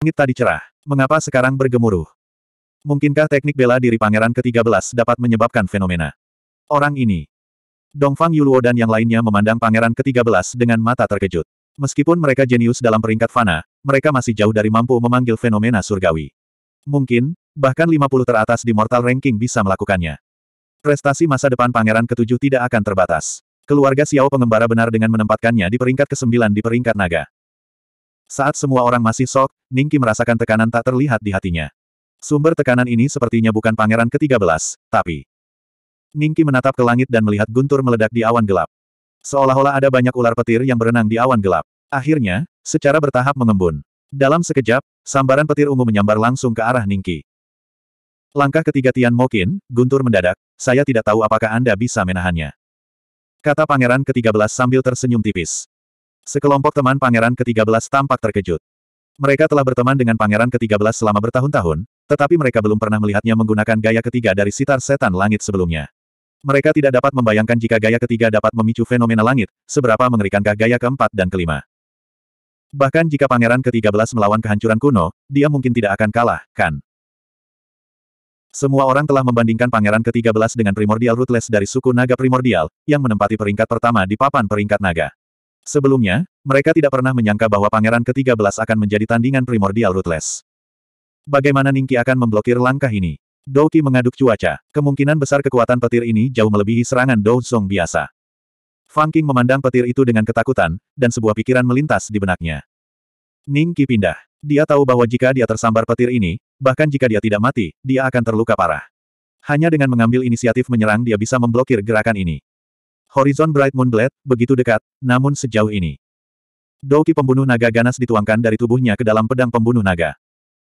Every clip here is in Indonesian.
Langit tadi cerah. Mengapa sekarang bergemuruh? Mungkinkah teknik bela diri pangeran ke-13 dapat menyebabkan fenomena? Orang ini. Dongfang Yuluo dan yang lainnya memandang pangeran ke-13 dengan mata terkejut. Meskipun mereka jenius dalam peringkat fana, mereka masih jauh dari mampu memanggil fenomena surgawi. Mungkin, bahkan 50 teratas di mortal ranking bisa melakukannya. Prestasi masa depan pangeran ke-7 tidak akan terbatas. Keluarga Xiao pengembara benar dengan menempatkannya di peringkat ke-9 di peringkat naga. Saat semua orang masih sok, Ningki merasakan tekanan tak terlihat di hatinya. Sumber tekanan ini sepertinya bukan pangeran ke-13, tapi... Ningki menatap ke langit dan melihat guntur meledak di awan gelap. Seolah-olah ada banyak ular petir yang berenang di awan gelap. Akhirnya, secara bertahap mengembun. Dalam sekejap, sambaran petir ungu menyambar langsung ke arah Ningki. Langkah ketiga Tian Mokin, guntur mendadak, saya tidak tahu apakah Anda bisa menahannya. Kata pangeran ke-13 sambil tersenyum tipis. Sekelompok teman pangeran ke-13 tampak terkejut. Mereka telah berteman dengan pangeran ke-13 selama bertahun-tahun, tetapi mereka belum pernah melihatnya menggunakan gaya ketiga dari sitar setan langit sebelumnya. Mereka tidak dapat membayangkan jika gaya ketiga dapat memicu fenomena langit, seberapa mengerikankah gaya keempat dan kelima. Bahkan jika pangeran ke-13 melawan kehancuran kuno, dia mungkin tidak akan kalah, kan? Semua orang telah membandingkan pangeran ke-13 dengan primordial ruthless dari suku naga primordial, yang menempati peringkat pertama di papan peringkat naga. Sebelumnya, mereka tidak pernah menyangka bahwa pangeran ke-13 akan menjadi tandingan primordial ruthless. Bagaimana Ningki akan memblokir langkah ini? Qi mengaduk cuaca. Kemungkinan besar kekuatan petir ini jauh melebihi serangan Dou Song biasa. Fang King memandang petir itu dengan ketakutan, dan sebuah pikiran melintas di benaknya. Ningki pindah. Dia tahu bahwa jika dia tersambar petir ini, bahkan jika dia tidak mati, dia akan terluka parah. Hanya dengan mengambil inisiatif menyerang dia bisa memblokir gerakan ini. Horizon Bright Moon Blade, begitu dekat, namun sejauh ini. Douki pembunuh naga ganas dituangkan dari tubuhnya ke dalam pedang pembunuh naga.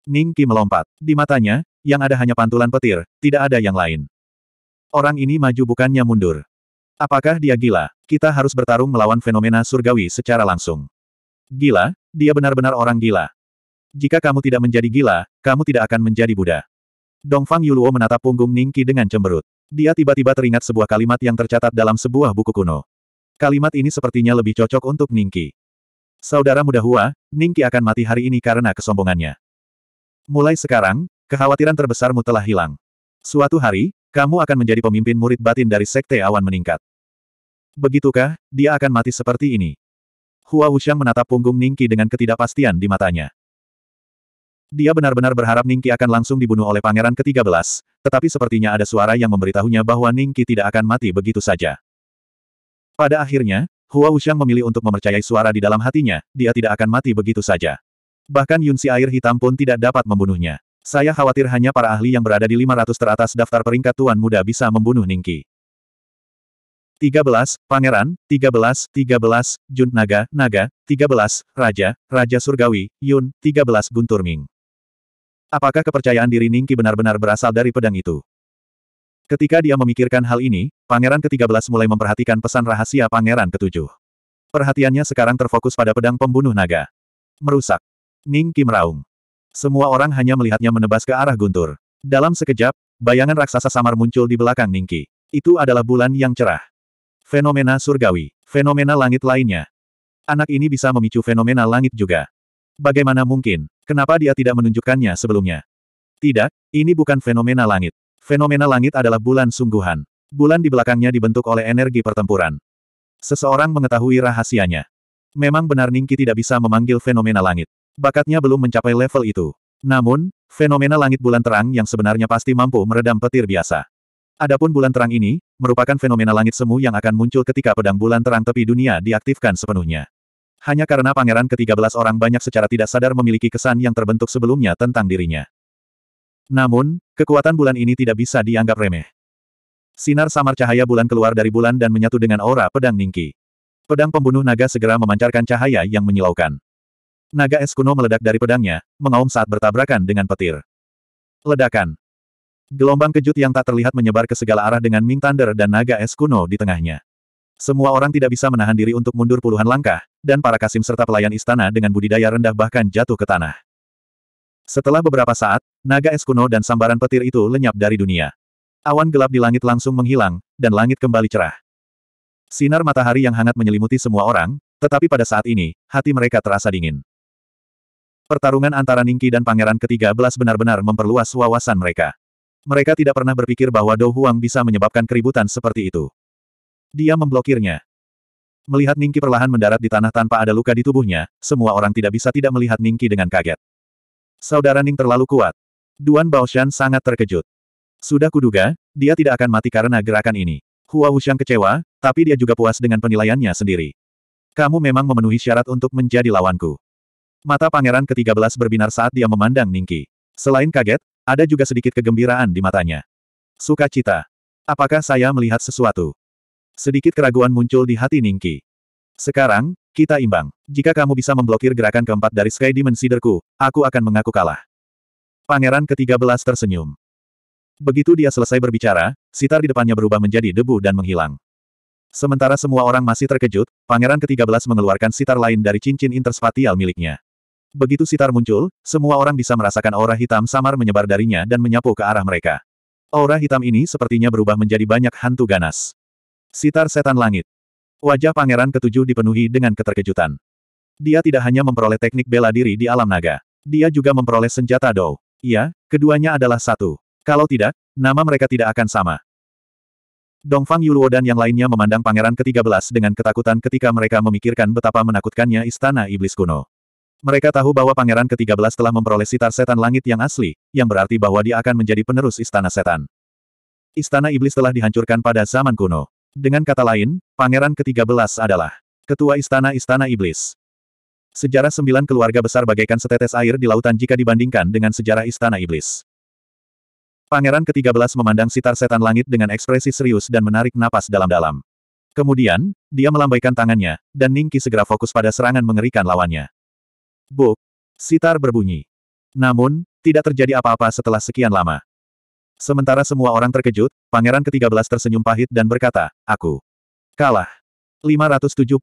Ning Qi melompat. Di matanya, yang ada hanya pantulan petir, tidak ada yang lain. Orang ini maju bukannya mundur. Apakah dia gila? Kita harus bertarung melawan fenomena surgawi secara langsung. Gila, dia benar-benar orang gila. Jika kamu tidak menjadi gila, kamu tidak akan menjadi Buddha. Dongfang Yuluo menatap punggung Ningki dengan cemberut. Dia tiba-tiba teringat sebuah kalimat yang tercatat dalam sebuah buku kuno. Kalimat ini sepertinya lebih cocok untuk Ningki. Saudara muda Hua, Ningki akan mati hari ini karena kesombongannya. Mulai sekarang, kekhawatiran terbesarmu telah hilang. Suatu hari, kamu akan menjadi pemimpin murid batin dari Sekte Awan Meningkat. Begitukah, dia akan mati seperti ini? Hua Wuxiang menatap punggung Ningki dengan ketidakpastian di matanya. Dia benar-benar berharap Ningki akan langsung dibunuh oleh Pangeran ke-13, tetapi sepertinya ada suara yang memberitahunya bahwa Ningqi tidak akan mati begitu saja. Pada akhirnya, Hua Wuxiang memilih untuk mempercayai suara di dalam hatinya, dia tidak akan mati begitu saja. Bahkan Yunsi air hitam pun tidak dapat membunuhnya. Saya khawatir hanya para ahli yang berada di 500 teratas daftar peringkat Tuan Muda bisa membunuh Ningqi. 13, Pangeran, 13, 13, Jun Naga, Naga, 13, Raja, Raja Surgawi, Yun, 13 Guntur Ming. Apakah kepercayaan diri Ningki benar-benar berasal dari pedang itu? Ketika dia memikirkan hal ini, Pangeran ke-13 mulai memperhatikan pesan rahasia Pangeran ke-7. Perhatiannya sekarang terfokus pada pedang pembunuh naga. Merusak. Ningki meraung. Semua orang hanya melihatnya menebas ke arah guntur. Dalam sekejap, bayangan raksasa samar muncul di belakang Ningki. Itu adalah bulan yang cerah. Fenomena surgawi. Fenomena langit lainnya. Anak ini bisa memicu fenomena langit juga. Bagaimana mungkin? Kenapa dia tidak menunjukkannya sebelumnya? Tidak, ini bukan fenomena langit. Fenomena langit adalah bulan sungguhan. Bulan di belakangnya dibentuk oleh energi pertempuran. Seseorang mengetahui rahasianya. Memang benar Ningki tidak bisa memanggil fenomena langit. Bakatnya belum mencapai level itu. Namun, fenomena langit bulan terang yang sebenarnya pasti mampu meredam petir biasa. Adapun bulan terang ini, merupakan fenomena langit semu yang akan muncul ketika pedang bulan terang tepi dunia diaktifkan sepenuhnya. Hanya karena pangeran ke-13 orang banyak secara tidak sadar memiliki kesan yang terbentuk sebelumnya tentang dirinya. Namun, kekuatan bulan ini tidak bisa dianggap remeh. Sinar samar cahaya bulan keluar dari bulan dan menyatu dengan aura pedang Ningki. Pedang pembunuh naga segera memancarkan cahaya yang menyilaukan. Naga es kuno meledak dari pedangnya, mengaum saat bertabrakan dengan petir. Ledakan. Gelombang kejut yang tak terlihat menyebar ke segala arah dengan Ming Thunder dan naga es kuno di tengahnya. Semua orang tidak bisa menahan diri untuk mundur puluhan langkah, dan para kasim serta pelayan istana dengan budidaya rendah bahkan jatuh ke tanah. Setelah beberapa saat, naga es kuno dan sambaran petir itu lenyap dari dunia. Awan gelap di langit langsung menghilang, dan langit kembali cerah. Sinar matahari yang hangat menyelimuti semua orang, tetapi pada saat ini, hati mereka terasa dingin. Pertarungan antara Ningki dan Pangeran ke-13 benar-benar memperluas wawasan mereka. Mereka tidak pernah berpikir bahwa Dou Huang bisa menyebabkan keributan seperti itu. Dia memblokirnya. Melihat Ningki perlahan mendarat di tanah tanpa ada luka di tubuhnya, semua orang tidak bisa tidak melihat Ningki dengan kaget. Saudara Ning terlalu kuat. Duan Baoshan sangat terkejut. Sudah kuduga, dia tidak akan mati karena gerakan ini. Hua Wuxiang kecewa, tapi dia juga puas dengan penilaiannya sendiri. Kamu memang memenuhi syarat untuk menjadi lawanku. Mata pangeran ke-13 berbinar saat dia memandang Ningki. Selain kaget, ada juga sedikit kegembiraan di matanya. Sukacita. Apakah saya melihat sesuatu? Sedikit keraguan muncul di hati Ningki. Sekarang, kita imbang. Jika kamu bisa memblokir gerakan keempat dari Sky Demon Seederku, aku akan mengaku kalah. Pangeran ke-13 tersenyum. Begitu dia selesai berbicara, sitar di depannya berubah menjadi debu dan menghilang. Sementara semua orang masih terkejut, pangeran ke-13 mengeluarkan sitar lain dari cincin interspatial miliknya. Begitu sitar muncul, semua orang bisa merasakan aura hitam samar menyebar darinya dan menyapu ke arah mereka. Aura hitam ini sepertinya berubah menjadi banyak hantu ganas. Sitar setan langit. Wajah pangeran ketujuh dipenuhi dengan keterkejutan. Dia tidak hanya memperoleh teknik bela diri di alam naga. Dia juga memperoleh senjata dou. Iya, keduanya adalah satu. Kalau tidak, nama mereka tidak akan sama. Dongfang Yuluo dan yang lainnya memandang pangeran ke-13 dengan ketakutan ketika mereka memikirkan betapa menakutkannya istana iblis kuno. Mereka tahu bahwa pangeran ke-13 telah memperoleh sitar setan langit yang asli, yang berarti bahwa dia akan menjadi penerus istana setan. Istana iblis telah dihancurkan pada zaman kuno. Dengan kata lain, pangeran ke-13 adalah ketua istana-istana iblis. Sejarah sembilan keluarga besar bagaikan setetes air di lautan jika dibandingkan dengan sejarah istana iblis. Pangeran ke-13 memandang sitar setan langit dengan ekspresi serius dan menarik napas dalam-dalam. Kemudian, dia melambaikan tangannya, dan Ningki segera fokus pada serangan mengerikan lawannya. Buk! Sitar berbunyi. Namun, tidak terjadi apa-apa setelah sekian lama. Sementara semua orang terkejut, pangeran ke-13 tersenyum pahit dan berkata, aku kalah. 572.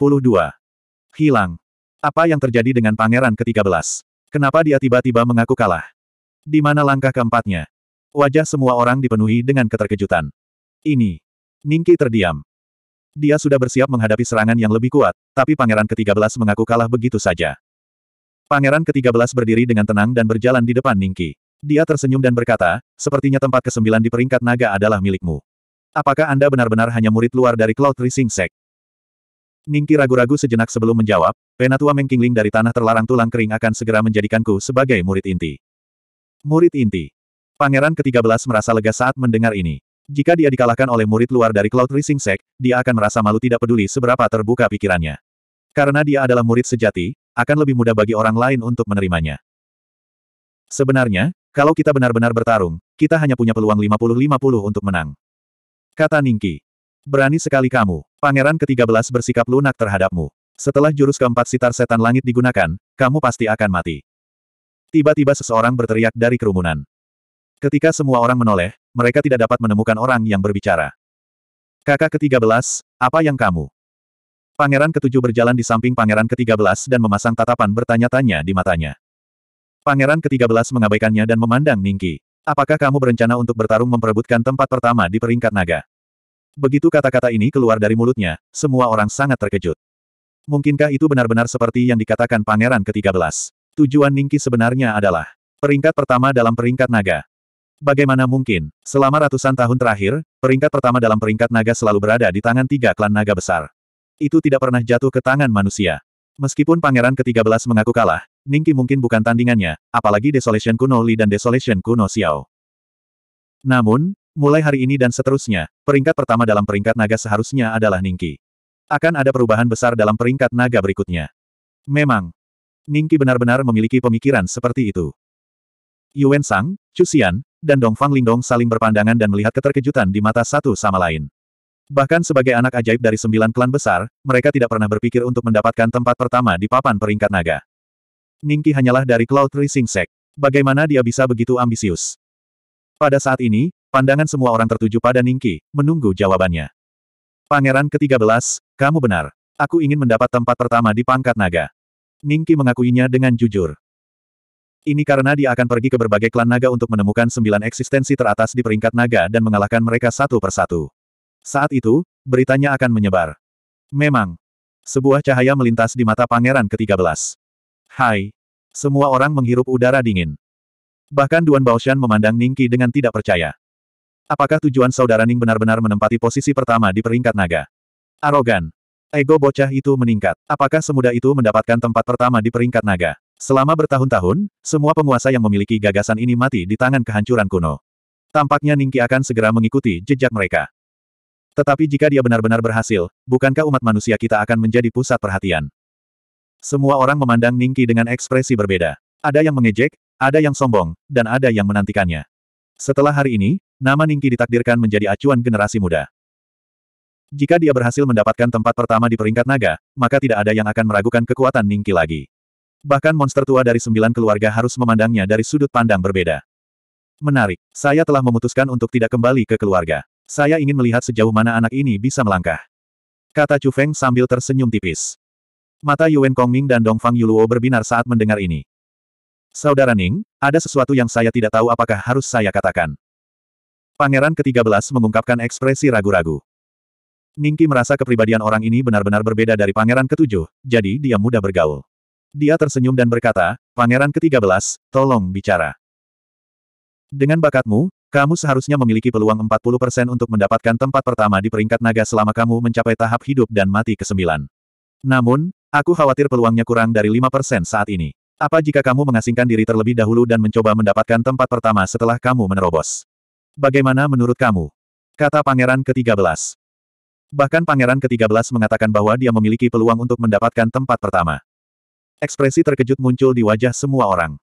Hilang. Apa yang terjadi dengan pangeran ke-13? Kenapa dia tiba-tiba mengaku kalah? Di mana langkah keempatnya? Wajah semua orang dipenuhi dengan keterkejutan. Ini. Ningki terdiam. Dia sudah bersiap menghadapi serangan yang lebih kuat, tapi pangeran ke-13 mengaku kalah begitu saja. Pangeran ke-13 berdiri dengan tenang dan berjalan di depan Ningki. Dia tersenyum dan berkata, sepertinya tempat kesembilan di peringkat naga adalah milikmu. Apakah Anda benar-benar hanya murid luar dari Cloud Rising Sect? Ningki ragu-ragu sejenak sebelum menjawab, Penatua Mengkingling dari tanah terlarang tulang kering akan segera menjadikanku sebagai murid inti. Murid inti. Pangeran ke-13 merasa lega saat mendengar ini. Jika dia dikalahkan oleh murid luar dari Cloud Rising Sect, dia akan merasa malu tidak peduli seberapa terbuka pikirannya. Karena dia adalah murid sejati, akan lebih mudah bagi orang lain untuk menerimanya. Sebenarnya, kalau kita benar-benar bertarung, kita hanya punya peluang 50-50 untuk menang. Kata Ningki. Berani sekali kamu. Pangeran ke-13 bersikap lunak terhadapmu. Setelah jurus keempat sitar setan langit digunakan, kamu pasti akan mati. Tiba-tiba seseorang berteriak dari kerumunan. Ketika semua orang menoleh, mereka tidak dapat menemukan orang yang berbicara. Kakak ke-13, apa yang kamu? Pangeran ketujuh berjalan di samping pangeran ke-13 dan memasang tatapan bertanya-tanya di matanya. Pangeran ke-13 mengabaikannya dan memandang Ningki. Apakah kamu berencana untuk bertarung memperebutkan tempat pertama di peringkat naga? Begitu kata-kata ini keluar dari mulutnya, semua orang sangat terkejut. Mungkinkah itu benar-benar seperti yang dikatakan pangeran ke-13? Tujuan Ningki sebenarnya adalah peringkat pertama dalam peringkat naga. Bagaimana mungkin, selama ratusan tahun terakhir, peringkat pertama dalam peringkat naga selalu berada di tangan tiga klan naga besar. Itu tidak pernah jatuh ke tangan manusia. Meskipun pangeran ke-13 mengaku kalah, Ningki mungkin bukan tandingannya, apalagi Desolation Kuno Li dan Desolation Kuno Xiao. Namun, mulai hari ini dan seterusnya, peringkat pertama dalam peringkat naga seharusnya adalah Ningki. Akan ada perubahan besar dalam peringkat naga berikutnya. Memang, Ningki benar-benar memiliki pemikiran seperti itu. Yuan Sang, Cusian, dan Dong Fang Lingdong saling berpandangan dan melihat keterkejutan di mata satu sama lain. Bahkan sebagai anak ajaib dari sembilan klan besar, mereka tidak pernah berpikir untuk mendapatkan tempat pertama di papan peringkat naga. Ningki hanyalah dari Cloud Rising Sect. Bagaimana dia bisa begitu ambisius? Pada saat ini, pandangan semua orang tertuju pada Ningki, menunggu jawabannya. Pangeran ke-13, kamu benar. Aku ingin mendapat tempat pertama di pangkat naga. Ningki mengakuinya dengan jujur. Ini karena dia akan pergi ke berbagai klan naga untuk menemukan sembilan eksistensi teratas di peringkat naga dan mengalahkan mereka satu persatu. Saat itu, beritanya akan menyebar. Memang. Sebuah cahaya melintas di mata pangeran ke-13. Hai. Semua orang menghirup udara dingin. Bahkan Duan Baoshan memandang Ningki dengan tidak percaya. Apakah tujuan saudara Ning benar-benar menempati posisi pertama di peringkat naga? Arogan. Ego bocah itu meningkat. Apakah semudah itu mendapatkan tempat pertama di peringkat naga? Selama bertahun-tahun, semua penguasa yang memiliki gagasan ini mati di tangan kehancuran kuno. Tampaknya Ningki akan segera mengikuti jejak mereka. Tetapi jika dia benar-benar berhasil, bukankah umat manusia kita akan menjadi pusat perhatian? Semua orang memandang Ningki dengan ekspresi berbeda. Ada yang mengejek, ada yang sombong, dan ada yang menantikannya. Setelah hari ini, nama Ningki ditakdirkan menjadi acuan generasi muda. Jika dia berhasil mendapatkan tempat pertama di peringkat naga, maka tidak ada yang akan meragukan kekuatan Ningki lagi. Bahkan monster tua dari sembilan keluarga harus memandangnya dari sudut pandang berbeda. Menarik, saya telah memutuskan untuk tidak kembali ke keluarga. Saya ingin melihat sejauh mana anak ini bisa melangkah. Kata Chu Feng sambil tersenyum tipis. Mata Yuan Kongming dan Dongfang Yuluo berbinar saat mendengar ini. Saudara Ning, ada sesuatu yang saya tidak tahu apakah harus saya katakan. Pangeran ke-13 mengungkapkan ekspresi ragu-ragu. Ningki merasa kepribadian orang ini benar-benar berbeda dari pangeran ketujuh, jadi dia mudah bergaul. Dia tersenyum dan berkata, Pangeran ke-13, tolong bicara. Dengan bakatmu, kamu seharusnya memiliki peluang 40% untuk mendapatkan tempat pertama di peringkat naga selama kamu mencapai tahap hidup dan mati ke-9. Namun, Aku khawatir peluangnya kurang dari 5% saat ini. Apa jika kamu mengasingkan diri terlebih dahulu dan mencoba mendapatkan tempat pertama setelah kamu menerobos? Bagaimana menurut kamu? Kata pangeran ke-13. Bahkan pangeran ke-13 mengatakan bahwa dia memiliki peluang untuk mendapatkan tempat pertama. Ekspresi terkejut muncul di wajah semua orang.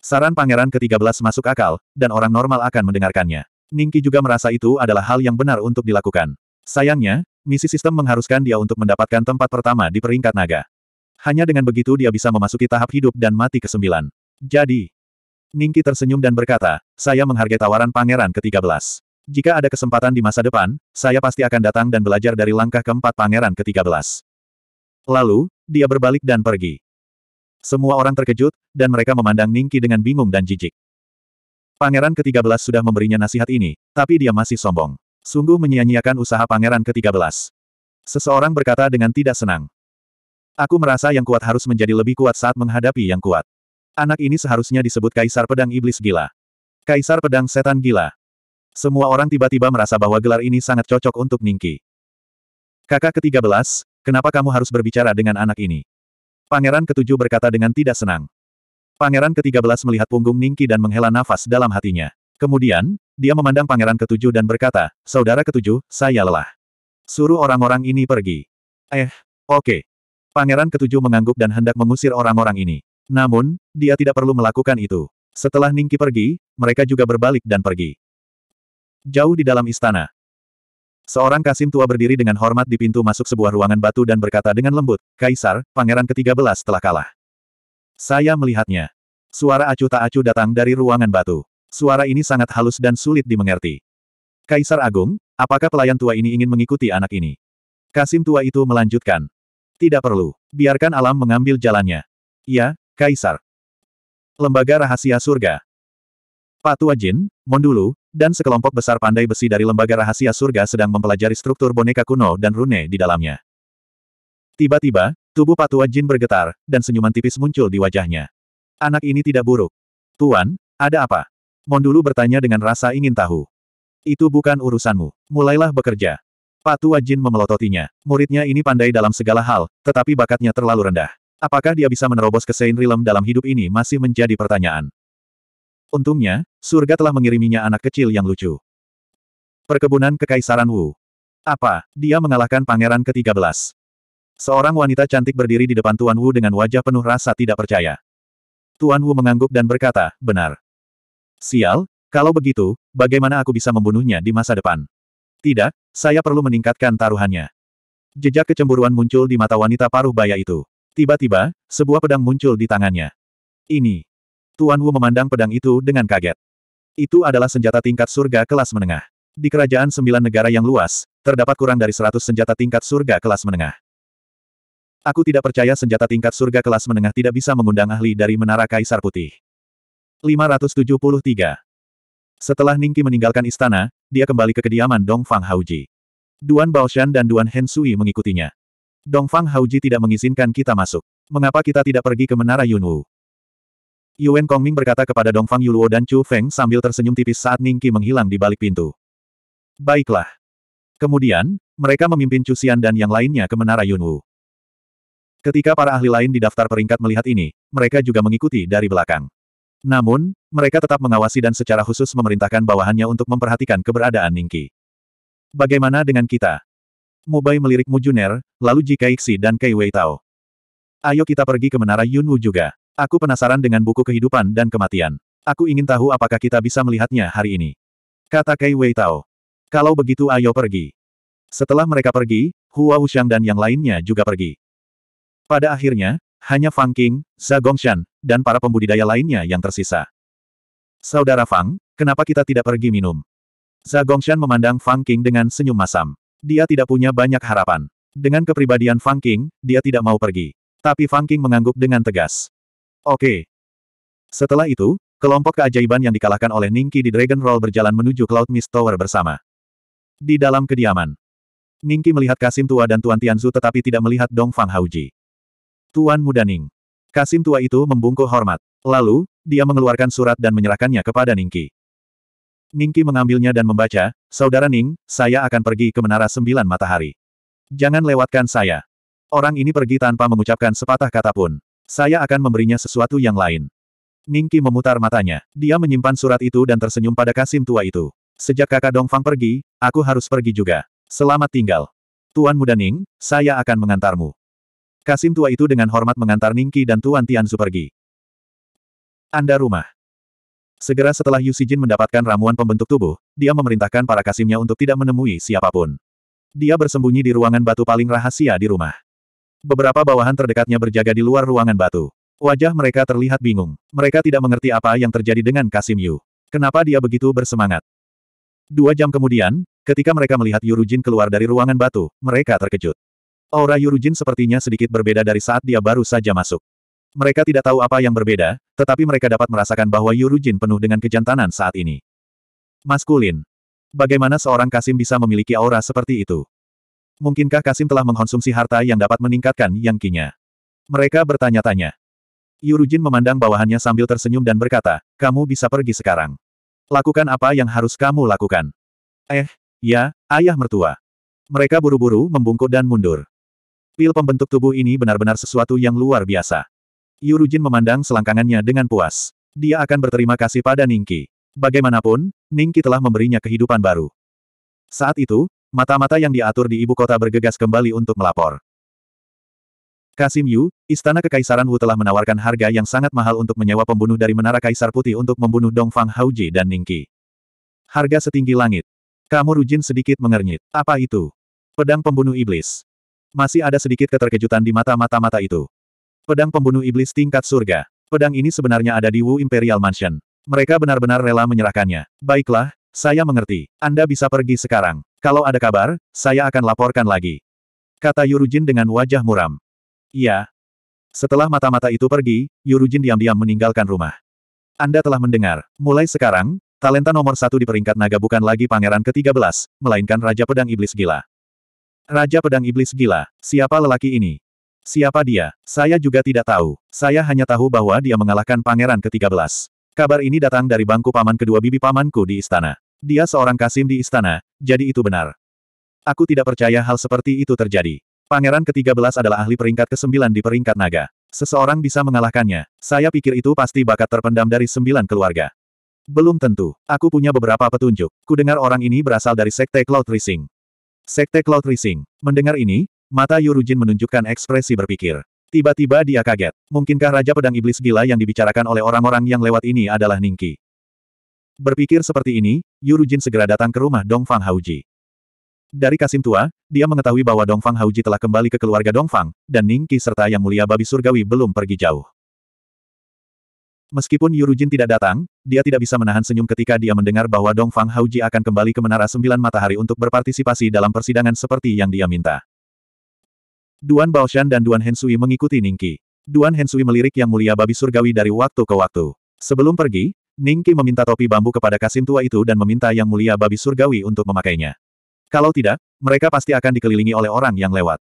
Saran pangeran ke-13 masuk akal, dan orang normal akan mendengarkannya. Ningki juga merasa itu adalah hal yang benar untuk dilakukan. Sayangnya, misi sistem mengharuskan dia untuk mendapatkan tempat pertama di peringkat naga. Hanya dengan begitu dia bisa memasuki tahap hidup dan mati ke-9. Jadi, Ningki tersenyum dan berkata, saya menghargai tawaran pangeran ke-13. Jika ada kesempatan di masa depan, saya pasti akan datang dan belajar dari langkah keempat pangeran ke-13. Lalu, dia berbalik dan pergi. Semua orang terkejut, dan mereka memandang Ningki dengan bingung dan jijik. Pangeran ke-13 sudah memberinya nasihat ini, tapi dia masih sombong. Sungguh menyia-nyiakan usaha pangeran ke-13. Seseorang berkata dengan tidak senang. Aku merasa yang kuat harus menjadi lebih kuat saat menghadapi yang kuat. Anak ini seharusnya disebut Kaisar Pedang Iblis Gila. Kaisar Pedang Setan Gila. Semua orang tiba-tiba merasa bahwa gelar ini sangat cocok untuk Ningki. Kakak ke-13, kenapa kamu harus berbicara dengan anak ini? Pangeran ke-7 berkata dengan tidak senang. Pangeran ke-13 melihat punggung Ningki dan menghela nafas dalam hatinya. Kemudian, dia memandang pangeran ketujuh dan berkata, Saudara ketujuh, saya lelah. Suruh orang-orang ini pergi. Eh, oke. Okay. Pangeran ketujuh mengangguk dan hendak mengusir orang-orang ini. Namun, dia tidak perlu melakukan itu. Setelah Ningki pergi, mereka juga berbalik dan pergi. Jauh di dalam istana. Seorang kasim tua berdiri dengan hormat di pintu masuk sebuah ruangan batu dan berkata dengan lembut, Kaisar, pangeran ke-13 telah kalah. Saya melihatnya. Suara acuh tak acuh datang dari ruangan batu. Suara ini sangat halus dan sulit dimengerti. Kaisar Agung, apakah pelayan tua ini ingin mengikuti anak ini? Kasim tua itu melanjutkan. Tidak perlu. Biarkan alam mengambil jalannya. Ya, Kaisar. Lembaga Rahasia Surga. Patua Jin, Mondulu, dan sekelompok besar pandai besi dari Lembaga Rahasia Surga sedang mempelajari struktur boneka kuno dan rune di dalamnya. Tiba-tiba, tubuh Patua Jin bergetar, dan senyuman tipis muncul di wajahnya. Anak ini tidak buruk. Tuan, ada apa? Mondulu bertanya dengan rasa ingin tahu. Itu bukan urusanmu. Mulailah bekerja. Patu Jin memelototinya. Muridnya ini pandai dalam segala hal, tetapi bakatnya terlalu rendah. Apakah dia bisa menerobos ke Saint Realm dalam hidup ini masih menjadi pertanyaan. Untungnya, surga telah mengiriminya anak kecil yang lucu. Perkebunan Kekaisaran Wu. Apa, dia mengalahkan pangeran ke-13. Seorang wanita cantik berdiri di depan Tuan Wu dengan wajah penuh rasa tidak percaya. Tuan Wu mengangguk dan berkata, benar. Sial, kalau begitu, bagaimana aku bisa membunuhnya di masa depan? Tidak, saya perlu meningkatkan taruhannya. Jejak kecemburuan muncul di mata wanita paruh baya itu. Tiba-tiba, sebuah pedang muncul di tangannya. Ini. Tuan Wu memandang pedang itu dengan kaget. Itu adalah senjata tingkat surga kelas menengah. Di kerajaan sembilan negara yang luas, terdapat kurang dari seratus senjata tingkat surga kelas menengah. Aku tidak percaya senjata tingkat surga kelas menengah tidak bisa mengundang ahli dari Menara Kaisar Putih. 573. Setelah Ningki meninggalkan istana, dia kembali ke kediaman Dong Fang Duan Baoshan dan Duan Hensui mengikutinya. Dong Fang tidak mengizinkan kita masuk. Mengapa kita tidak pergi ke Menara Yunwu? Yuan Kongming berkata kepada Dong Fang Yuluo dan Chu Feng sambil tersenyum tipis saat Ningki menghilang di balik pintu. Baiklah. Kemudian, mereka memimpin Chu Xian dan yang lainnya ke Menara Yunwu. Ketika para ahli lain di daftar peringkat melihat ini, mereka juga mengikuti dari belakang. Namun, mereka tetap mengawasi dan secara khusus memerintahkan bawahannya untuk memperhatikan keberadaan Ningki. Bagaimana dengan kita? Mubai melirik Mujuner, lalu Jika Iksi dan Kei Wei Tao. Ayo kita pergi ke menara Yunwu juga. Aku penasaran dengan buku kehidupan dan kematian. Aku ingin tahu apakah kita bisa melihatnya hari ini. Kata Kei Wei Tao. Kalau begitu ayo pergi. Setelah mereka pergi, Hua Wuxiang dan yang lainnya juga pergi. Pada akhirnya, hanya Fang King, Za Gongshan, dan para pembudidaya lainnya yang tersisa. Saudara Fang, kenapa kita tidak pergi minum? Za Gongshan memandang Fang King dengan senyum masam. Dia tidak punya banyak harapan. Dengan kepribadian Fang King, dia tidak mau pergi. Tapi Fang King mengangguk dengan tegas. Oke. Setelah itu, kelompok keajaiban yang dikalahkan oleh Ningki di Dragon Roll berjalan menuju Cloud Mist Tower bersama. Di dalam kediaman, Ningki melihat Kasim tua dan Tuan Tianzu tetapi tidak melihat Dong Fang Hauji. Tuan muda Ning, Kasim tua itu membungkuk hormat. Lalu, dia mengeluarkan surat dan menyerahkannya kepada Ningki. Ningki mengambilnya dan membaca, Saudara Ning, saya akan pergi ke Menara Sembilan Matahari. Jangan lewatkan saya. Orang ini pergi tanpa mengucapkan sepatah kata pun. Saya akan memberinya sesuatu yang lain. Ningki memutar matanya. Dia menyimpan surat itu dan tersenyum pada Kasim tua itu. Sejak kakak Dongfang pergi, aku harus pergi juga. Selamat tinggal. Tuan Muda Ning, saya akan mengantarmu. Kasim tua itu dengan hormat mengantar Ningki dan Tuan Tianzu pergi. Anda rumah. Segera setelah Yu Sijin mendapatkan ramuan pembentuk tubuh, dia memerintahkan para kasimnya untuk tidak menemui siapapun. Dia bersembunyi di ruangan batu paling rahasia di rumah. Beberapa bawahan terdekatnya berjaga di luar ruangan batu. Wajah mereka terlihat bingung. Mereka tidak mengerti apa yang terjadi dengan Kasim Yu. Kenapa dia begitu bersemangat? Dua jam kemudian, ketika mereka melihat Yu Yurujin keluar dari ruangan batu, mereka terkejut. Aura Yurujin sepertinya sedikit berbeda dari saat dia baru saja masuk. Mereka tidak tahu apa yang berbeda, tetapi mereka dapat merasakan bahwa Yurujin penuh dengan kejantanan saat ini. Maskulin. Bagaimana seorang Kasim bisa memiliki aura seperti itu? Mungkinkah Kasim telah mengkonsumsi harta yang dapat meningkatkan yang kinya? Mereka bertanya-tanya. Yurujin memandang bawahannya sambil tersenyum dan berkata, kamu bisa pergi sekarang. Lakukan apa yang harus kamu lakukan. Eh, ya, ayah mertua. Mereka buru-buru membungkuk dan mundur. Pil pembentuk tubuh ini benar-benar sesuatu yang luar biasa. Yurujin memandang selangkangannya dengan puas. Dia akan berterima kasih pada Ningki. Bagaimanapun, Ningki telah memberinya kehidupan baru. Saat itu, mata-mata yang diatur di ibu kota bergegas kembali untuk melapor. Kasim Yu, Istana Kekaisaran Wu telah menawarkan harga yang sangat mahal untuk menyewa pembunuh dari Menara Kaisar Putih untuk membunuh Dongfang Haoji dan Ningki. Harga setinggi langit. Kamu Rujin sedikit mengernyit. Apa itu? Pedang pembunuh iblis masih ada sedikit keterkejutan di mata-mata mata itu. Pedang pembunuh iblis tingkat surga. Pedang ini sebenarnya ada di Wu Imperial Mansion. Mereka benar-benar rela menyerahkannya. Baiklah, saya mengerti. Anda bisa pergi sekarang. Kalau ada kabar, saya akan laporkan lagi. Kata Yurujin dengan wajah muram. Iya. Setelah mata-mata itu pergi, Yurujin diam-diam meninggalkan rumah. Anda telah mendengar. Mulai sekarang, talenta nomor satu di peringkat naga bukan lagi pangeran ke-13, melainkan Raja Pedang Iblis Gila. Raja Pedang Iblis Gila, siapa lelaki ini? Siapa dia? Saya juga tidak tahu. Saya hanya tahu bahwa dia mengalahkan pangeran ke-13. Kabar ini datang dari bangku paman kedua bibi pamanku di istana. Dia seorang kasim di istana, jadi itu benar. Aku tidak percaya hal seperti itu terjadi. Pangeran ke-13 adalah ahli peringkat ke-9 di peringkat naga. Seseorang bisa mengalahkannya. Saya pikir itu pasti bakat terpendam dari sembilan keluarga. Belum tentu. Aku punya beberapa petunjuk. Kudengar orang ini berasal dari Sekte Cloud Rising. Sekte Cloud Rising. Mendengar ini, mata Yurujin menunjukkan ekspresi berpikir. Tiba-tiba dia kaget. Mungkinkah Raja Pedang Iblis Gila yang dibicarakan oleh orang-orang yang lewat ini adalah Ningki? Berpikir seperti ini, Yurujin segera datang ke rumah Dongfang Hauji. Dari Kasim Tua, dia mengetahui bahwa Dongfang Hauji telah kembali ke keluarga Dongfang, dan Ningki serta Yang Mulia Babi Surgawi belum pergi jauh. Meskipun Yurujin tidak datang, dia tidak bisa menahan senyum ketika dia mendengar bahwa Dong Fang Hauji akan kembali ke Menara Sembilan Matahari untuk berpartisipasi dalam persidangan seperti yang dia minta. Duan Baoshan dan Duan Hensui mengikuti Ningki. Duan Hensui melirik Yang Mulia Babi Surgawi dari waktu ke waktu. Sebelum pergi, Ningki meminta topi bambu kepada kasim tua itu dan meminta Yang Mulia Babi Surgawi untuk memakainya. Kalau tidak, mereka pasti akan dikelilingi oleh orang yang lewat.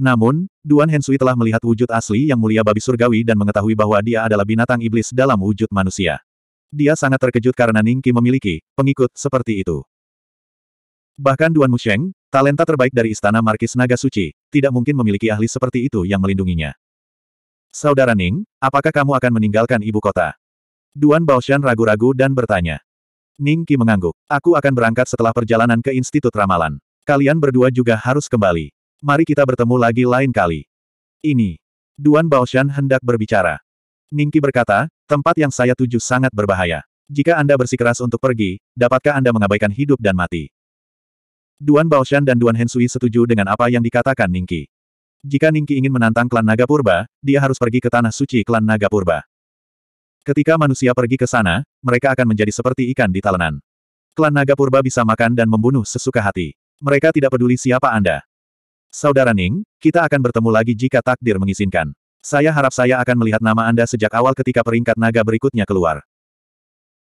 Namun, Duan Hensui telah melihat wujud asli yang mulia babi surgawi dan mengetahui bahwa dia adalah binatang iblis dalam wujud manusia. Dia sangat terkejut karena Ningki memiliki pengikut seperti itu. Bahkan Duan Musheng, talenta terbaik dari Istana Markis Naga Suci, tidak mungkin memiliki ahli seperti itu yang melindunginya. Saudara Ning, apakah kamu akan meninggalkan ibu kota? Duan Baoshan ragu-ragu dan bertanya. Ning Qi mengangguk. Aku akan berangkat setelah perjalanan ke Institut Ramalan. Kalian berdua juga harus kembali. Mari kita bertemu lagi lain kali. Ini. Duan Baoshan hendak berbicara. Ningki berkata, tempat yang saya tuju sangat berbahaya. Jika Anda bersikeras untuk pergi, dapatkah Anda mengabaikan hidup dan mati? Duan Baoshan dan Duan Hensui setuju dengan apa yang dikatakan Ningki. Jika Ningki ingin menantang klan Naga Purba, dia harus pergi ke tanah suci klan Naga Purba. Ketika manusia pergi ke sana, mereka akan menjadi seperti ikan di talenan. Klan Naga Purba bisa makan dan membunuh sesuka hati. Mereka tidak peduli siapa Anda. Saudara Ning, kita akan bertemu lagi jika takdir mengizinkan. Saya harap saya akan melihat nama Anda sejak awal ketika peringkat naga berikutnya keluar.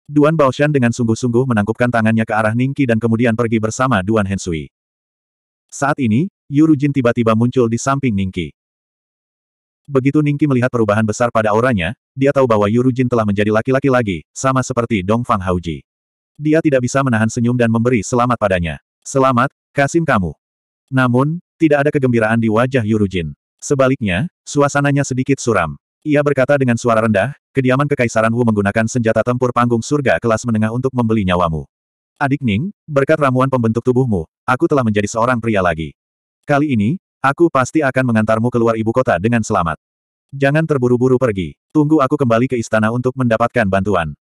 Duan Baoshan dengan sungguh-sungguh menangkupkan tangannya ke arah Ningki dan kemudian pergi bersama Duan Hensui. Saat ini, Yurujin tiba-tiba muncul di samping Ningki. Begitu Ningki melihat perubahan besar pada auranya, dia tahu bahwa Yurujin telah menjadi laki-laki lagi, sama seperti Dongfang Haoji. Dia tidak bisa menahan senyum dan memberi selamat padanya. Selamat, Kasim kamu. Namun, tidak ada kegembiraan di wajah Yurujin. Sebaliknya, suasananya sedikit suram. Ia berkata dengan suara rendah, kediaman Kekaisaran Wu menggunakan senjata tempur panggung surga kelas menengah untuk membeli nyawamu. Adik Ning, berkat ramuan pembentuk tubuhmu, aku telah menjadi seorang pria lagi. Kali ini, aku pasti akan mengantarmu keluar ibu kota dengan selamat. Jangan terburu-buru pergi. Tunggu aku kembali ke istana untuk mendapatkan bantuan.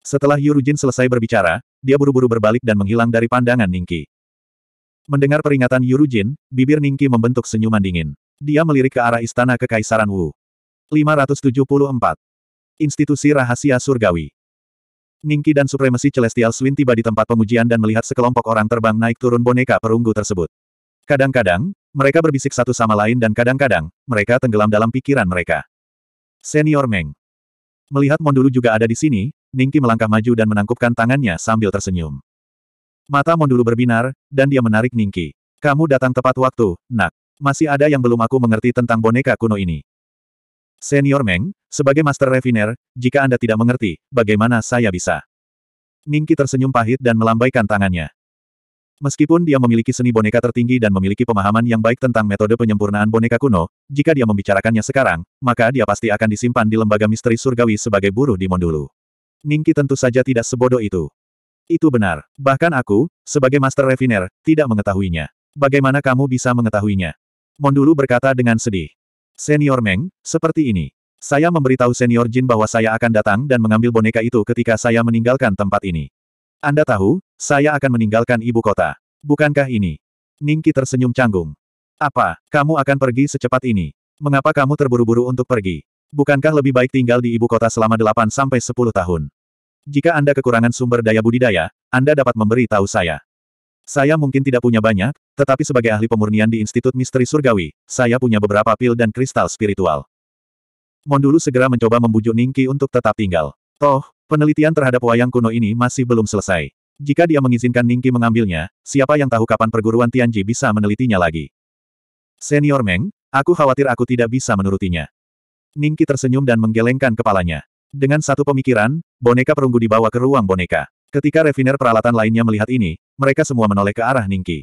Setelah Yurujin selesai berbicara, dia buru-buru berbalik dan menghilang dari pandangan Ningki. Mendengar peringatan Yuru Jin, bibir Ningki membentuk senyuman dingin. Dia melirik ke arah istana kekaisaran Wu. 574. Institusi Rahasia Surgawi Ningki dan Supremasi Celestial Swin tiba di tempat pengujian dan melihat sekelompok orang terbang naik turun boneka perunggu tersebut. Kadang-kadang, mereka berbisik satu sama lain dan kadang-kadang, mereka tenggelam dalam pikiran mereka. Senior Meng. Melihat Mondulu juga ada di sini, Ningki melangkah maju dan menangkupkan tangannya sambil tersenyum. Mata Mondulu berbinar, dan dia menarik Ningki. Kamu datang tepat waktu, nak. Masih ada yang belum aku mengerti tentang boneka kuno ini. Senior Meng, sebagai Master Refiner, jika Anda tidak mengerti, bagaimana saya bisa? Ningki tersenyum pahit dan melambaikan tangannya. Meskipun dia memiliki seni boneka tertinggi dan memiliki pemahaman yang baik tentang metode penyempurnaan boneka kuno, jika dia membicarakannya sekarang, maka dia pasti akan disimpan di lembaga misteri surgawi sebagai buruh di Mondulu. Ningki tentu saja tidak sebodoh itu. Itu benar. Bahkan aku, sebagai Master Refiner, tidak mengetahuinya. Bagaimana kamu bisa mengetahuinya? Mondulu berkata dengan sedih. Senior Meng, seperti ini. Saya memberitahu Senior Jin bahwa saya akan datang dan mengambil boneka itu ketika saya meninggalkan tempat ini. Anda tahu, saya akan meninggalkan ibu kota. Bukankah ini? Ningki tersenyum canggung. Apa, kamu akan pergi secepat ini? Mengapa kamu terburu-buru untuk pergi? Bukankah lebih baik tinggal di ibu kota selama 8-10 tahun? Jika Anda kekurangan sumber daya budidaya, Anda dapat memberi tahu saya. Saya mungkin tidak punya banyak, tetapi sebagai ahli pemurnian di Institut Misteri Surgawi, saya punya beberapa pil dan kristal spiritual. Mondulu segera mencoba membujuk Ningki untuk tetap tinggal. Toh, penelitian terhadap wayang kuno ini masih belum selesai. Jika dia mengizinkan Ningki mengambilnya, siapa yang tahu kapan perguruan Tianji bisa menelitinya lagi. Senior Meng, aku khawatir aku tidak bisa menurutinya. Ningki tersenyum dan menggelengkan kepalanya. Dengan satu pemikiran, boneka perunggu dibawa ke ruang boneka. Ketika refiner peralatan lainnya melihat ini, mereka semua menoleh ke arah Ningki.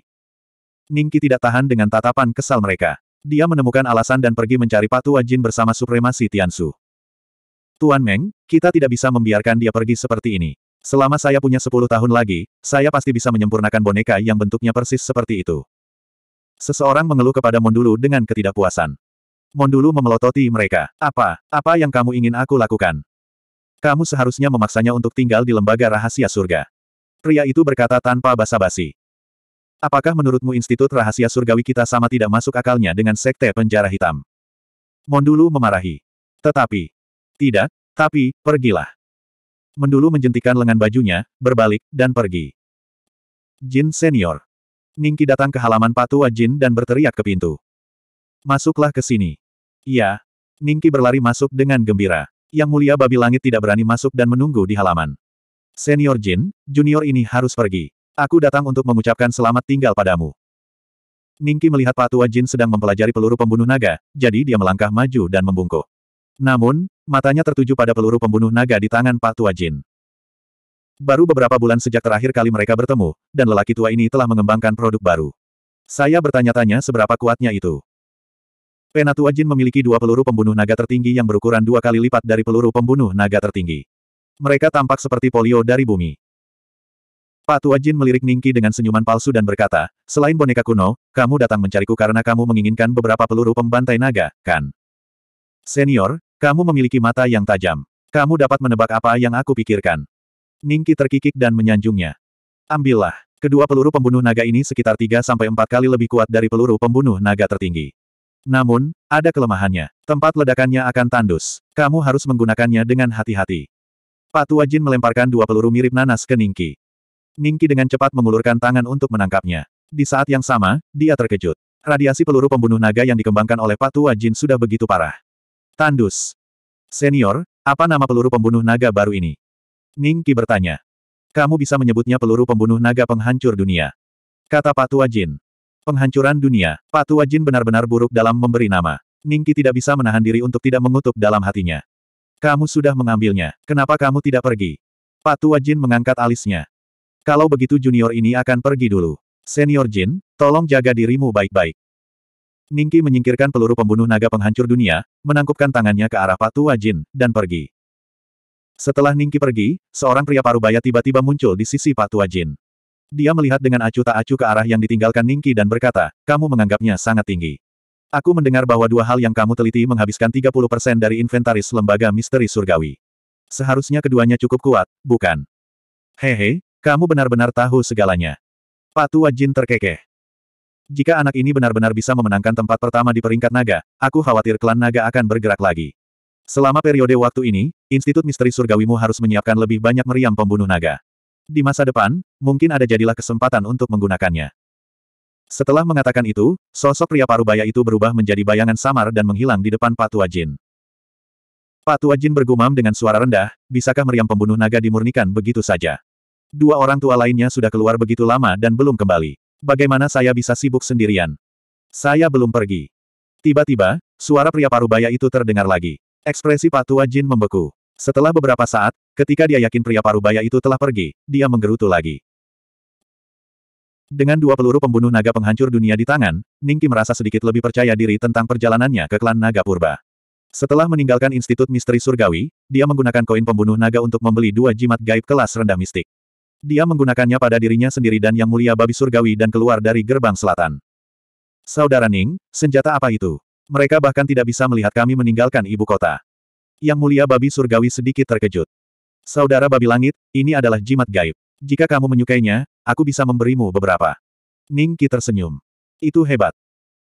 Ningki tidak tahan dengan tatapan kesal mereka. Dia menemukan alasan dan pergi mencari patu Jin bersama supremasi Tiansu. Tuan Meng, kita tidak bisa membiarkan dia pergi seperti ini. Selama saya punya sepuluh tahun lagi, saya pasti bisa menyempurnakan boneka yang bentuknya persis seperti itu. Seseorang mengeluh kepada Mondulu dengan ketidakpuasan. Mondulu memelototi mereka. Apa, apa yang kamu ingin aku lakukan? Kamu seharusnya memaksanya untuk tinggal di lembaga rahasia surga. Pria itu berkata tanpa basa-basi. Apakah menurutmu Institut Rahasia Surgawi kita sama tidak masuk akalnya dengan Sekte Penjara Hitam? Mondulu memarahi. Tetapi. Tidak, tapi, pergilah. Mendulu menjentikan lengan bajunya, berbalik, dan pergi. Jin Senior. Ningki datang ke halaman patua Jin dan berteriak ke pintu. Masuklah ke sini. Iya. Ningki berlari masuk dengan gembira. Yang mulia babi langit tidak berani masuk dan menunggu di halaman. Senior Jin, junior ini harus pergi. Aku datang untuk mengucapkan selamat tinggal padamu. Ningki melihat Patua Jin sedang mempelajari peluru pembunuh naga, jadi dia melangkah maju dan membungkuk. Namun, matanya tertuju pada peluru pembunuh naga di tangan Patua Jin. Baru beberapa bulan sejak terakhir kali mereka bertemu, dan lelaki tua ini telah mengembangkan produk baru. Saya bertanya-tanya seberapa kuatnya itu. Penatua Jin memiliki dua peluru pembunuh naga tertinggi yang berukuran dua kali lipat dari peluru pembunuh naga tertinggi. Mereka tampak seperti polio dari bumi. Patua Jin melirik Ningki dengan senyuman palsu dan berkata, Selain boneka kuno, kamu datang mencariku karena kamu menginginkan beberapa peluru pembantai naga, kan? Senior, kamu memiliki mata yang tajam. Kamu dapat menebak apa yang aku pikirkan. Ningki terkikik dan menyanjungnya. Ambillah. Kedua peluru pembunuh naga ini sekitar 3-4 kali lebih kuat dari peluru pembunuh naga tertinggi. Namun, ada kelemahannya. Tempat ledakannya akan tandus. Kamu harus menggunakannya dengan hati-hati. Patua Jin melemparkan dua peluru mirip nanas ke Ningki. Ningki dengan cepat mengulurkan tangan untuk menangkapnya. Di saat yang sama, dia terkejut. Radiasi peluru pembunuh naga yang dikembangkan oleh Patua Jin sudah begitu parah. Tandus. Senior, apa nama peluru pembunuh naga baru ini? Ningki bertanya. Kamu bisa menyebutnya peluru pembunuh naga penghancur dunia. Kata Patua Jin. Penghancuran dunia, Patu Jin benar-benar buruk dalam memberi nama. Ningki tidak bisa menahan diri untuk tidak mengutuk dalam hatinya. Kamu sudah mengambilnya, kenapa kamu tidak pergi? Patu Jin mengangkat alisnya. Kalau begitu junior ini akan pergi dulu. Senior Jin, tolong jaga dirimu baik-baik. Ningki menyingkirkan peluru pembunuh naga penghancur dunia, menangkupkan tangannya ke arah Patu Jin, dan pergi. Setelah Ningki pergi, seorang pria parubaya tiba-tiba muncul di sisi Patu Jin. Dia melihat dengan acuh tak acuh ke arah yang ditinggalkan Ningki dan berkata, kamu menganggapnya sangat tinggi. Aku mendengar bahwa dua hal yang kamu teliti menghabiskan 30% dari inventaris lembaga misteri surgawi. Seharusnya keduanya cukup kuat, bukan? Hehe, kamu benar-benar tahu segalanya. Patu Wajin terkekeh. Jika anak ini benar-benar bisa memenangkan tempat pertama di peringkat naga, aku khawatir klan naga akan bergerak lagi. Selama periode waktu ini, Institut Misteri Surgawimu harus menyiapkan lebih banyak meriam pembunuh naga. Di masa depan, mungkin ada jadilah kesempatan untuk menggunakannya. Setelah mengatakan itu, sosok pria parubaya itu berubah menjadi bayangan samar dan menghilang di depan Patua Jin. Patua Jin bergumam dengan suara rendah, bisakah meriam pembunuh naga dimurnikan begitu saja? Dua orang tua lainnya sudah keluar begitu lama dan belum kembali. Bagaimana saya bisa sibuk sendirian? Saya belum pergi. Tiba-tiba, suara pria parubaya itu terdengar lagi. Ekspresi Patua Jin membeku. Setelah beberapa saat, ketika dia yakin pria parubaya itu telah pergi, dia menggerutu lagi. Dengan dua peluru pembunuh naga penghancur dunia di tangan, Ningki merasa sedikit lebih percaya diri tentang perjalanannya ke klan naga purba. Setelah meninggalkan Institut Misteri Surgawi, dia menggunakan koin pembunuh naga untuk membeli dua jimat gaib kelas rendah mistik. Dia menggunakannya pada dirinya sendiri dan yang mulia babi surgawi dan keluar dari gerbang selatan. Saudara Ning, senjata apa itu? Mereka bahkan tidak bisa melihat kami meninggalkan ibu kota. Yang mulia babi surgawi sedikit terkejut. Saudara babi langit, ini adalah jimat gaib. Jika kamu menyukainya, aku bisa memberimu beberapa. Ning Qi tersenyum. Itu hebat.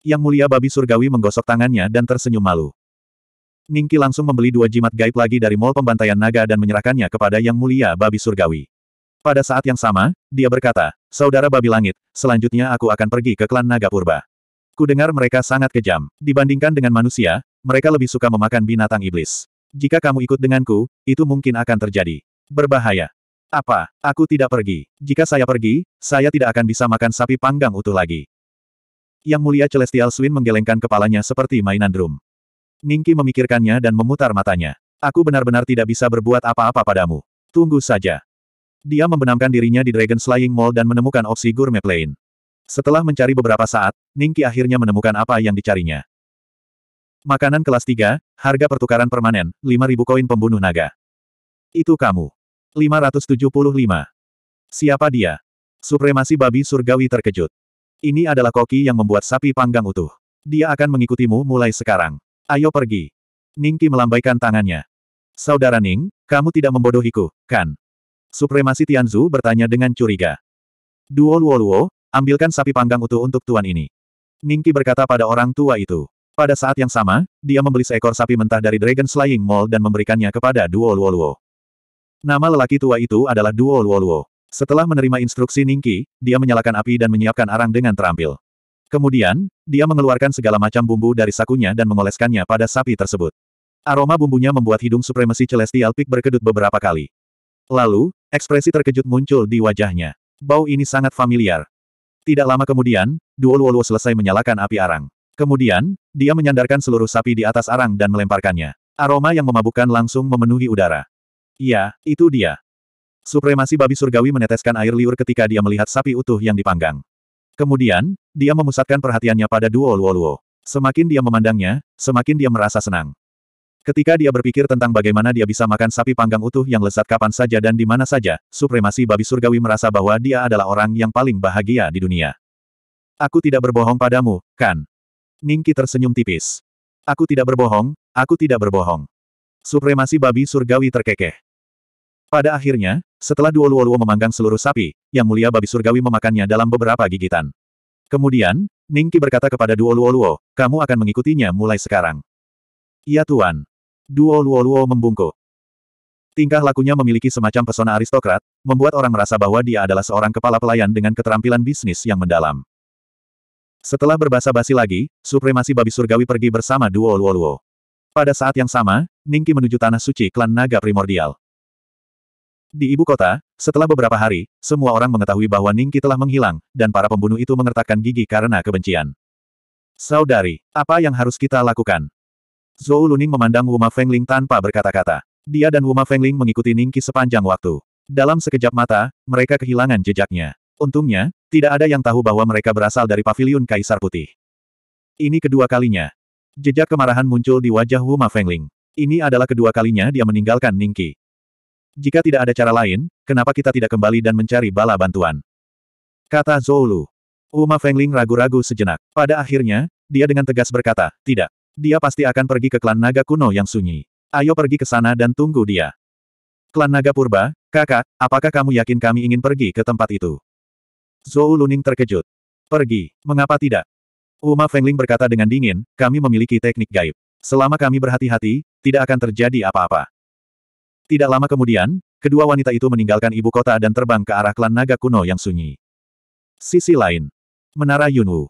Yang mulia babi surgawi menggosok tangannya dan tersenyum malu. Ning Qi langsung membeli dua jimat gaib lagi dari mall pembantaian naga dan menyerahkannya kepada yang mulia babi surgawi. Pada saat yang sama, dia berkata, Saudara babi langit, selanjutnya aku akan pergi ke klan naga purba. Kudengar mereka sangat kejam. Dibandingkan dengan manusia, mereka lebih suka memakan binatang iblis. Jika kamu ikut denganku, itu mungkin akan terjadi. Berbahaya. Apa? Aku tidak pergi. Jika saya pergi, saya tidak akan bisa makan sapi panggang utuh lagi. Yang mulia Celestial Swin menggelengkan kepalanya seperti mainan drum. Ningki memikirkannya dan memutar matanya. Aku benar-benar tidak bisa berbuat apa-apa padamu. Tunggu saja. Dia membenamkan dirinya di Dragon Slaying Mall dan menemukan opsi Gourmet Plane. Setelah mencari beberapa saat, Ningki akhirnya menemukan apa yang dicarinya. Makanan kelas 3, harga pertukaran permanen, 5.000 koin pembunuh naga. Itu kamu. 575. Siapa dia? Supremasi babi surgawi terkejut. Ini adalah koki yang membuat sapi panggang utuh. Dia akan mengikutimu mulai sekarang. Ayo pergi. Ningki melambaikan tangannya. Saudara Ning, kamu tidak membodohiku, kan? Supremasi Tianzu bertanya dengan curiga. Duo Luo ambilkan sapi panggang utuh untuk tuan ini. Ningki berkata pada orang tua itu. Pada saat yang sama, dia membeli seekor sapi mentah dari Dragon Slaying Mall dan memberikannya kepada Duo Luo Luo. Nama lelaki tua itu adalah Duo Luo Luo. Setelah menerima instruksi Ningki, dia menyalakan api dan menyiapkan arang dengan terampil. Kemudian, dia mengeluarkan segala macam bumbu dari sakunya dan mengoleskannya pada sapi tersebut. Aroma bumbunya membuat hidung supremasi Celestial Peak berkedut beberapa kali. Lalu, ekspresi terkejut muncul di wajahnya. Bau ini sangat familiar. Tidak lama kemudian, Duo Luo Luo selesai menyalakan api arang. Kemudian, dia menyandarkan seluruh sapi di atas arang dan melemparkannya. Aroma yang memabukkan langsung memenuhi udara. Iya, itu dia. Supremasi babi surgawi meneteskan air liur ketika dia melihat sapi utuh yang dipanggang. Kemudian, dia memusatkan perhatiannya pada Duo Luo Luo. Semakin dia memandangnya, semakin dia merasa senang. Ketika dia berpikir tentang bagaimana dia bisa makan sapi panggang utuh yang lezat kapan saja dan di mana saja, supremasi babi surgawi merasa bahwa dia adalah orang yang paling bahagia di dunia. Aku tidak berbohong padamu, kan? Ningki tersenyum tipis. Aku tidak berbohong, aku tidak berbohong. Supremasi babi surgawi terkekeh. Pada akhirnya, setelah Duo luo memanggang seluruh sapi, yang mulia babi surgawi memakannya dalam beberapa gigitan. Kemudian, Ningki berkata kepada Duo luo, kamu akan mengikutinya mulai sekarang. Iya Tuan. Duo luo membungkuk. Tingkah lakunya memiliki semacam pesona aristokrat, membuat orang merasa bahwa dia adalah seorang kepala pelayan dengan keterampilan bisnis yang mendalam. Setelah berbasa-basi lagi, supremasi babi surgawi pergi bersama Duo Luo Luo. Pada saat yang sama, Ningki menuju tanah suci klan naga primordial. Di ibu kota, setelah beberapa hari, semua orang mengetahui bahwa Ningki telah menghilang, dan para pembunuh itu mengertakkan gigi karena kebencian. Saudari, apa yang harus kita lakukan? Zhou Luning memandang Wuma Fengling tanpa berkata-kata. Dia dan Wuma Fengling mengikuti Ningki sepanjang waktu. Dalam sekejap mata, mereka kehilangan jejaknya. Untungnya, tidak ada yang tahu bahwa mereka berasal dari paviliun Kaisar Putih. Ini kedua kalinya. Jejak kemarahan muncul di wajah Wu Fengling. Ini adalah kedua kalinya dia meninggalkan Ningki. Jika tidak ada cara lain, kenapa kita tidak kembali dan mencari bala bantuan? Kata Zoulu. Ma Fengling ragu-ragu sejenak. Pada akhirnya, dia dengan tegas berkata, tidak. Dia pasti akan pergi ke klan naga kuno yang sunyi. Ayo pergi ke sana dan tunggu dia. Klan naga purba, kakak, apakah kamu yakin kami ingin pergi ke tempat itu? Zhou Luning terkejut. Pergi, mengapa tidak? Uma Fengling berkata dengan dingin, kami memiliki teknik gaib. Selama kami berhati-hati, tidak akan terjadi apa-apa. Tidak lama kemudian, kedua wanita itu meninggalkan ibu kota dan terbang ke arah klan naga kuno yang sunyi. Sisi lain. Menara Yunwu.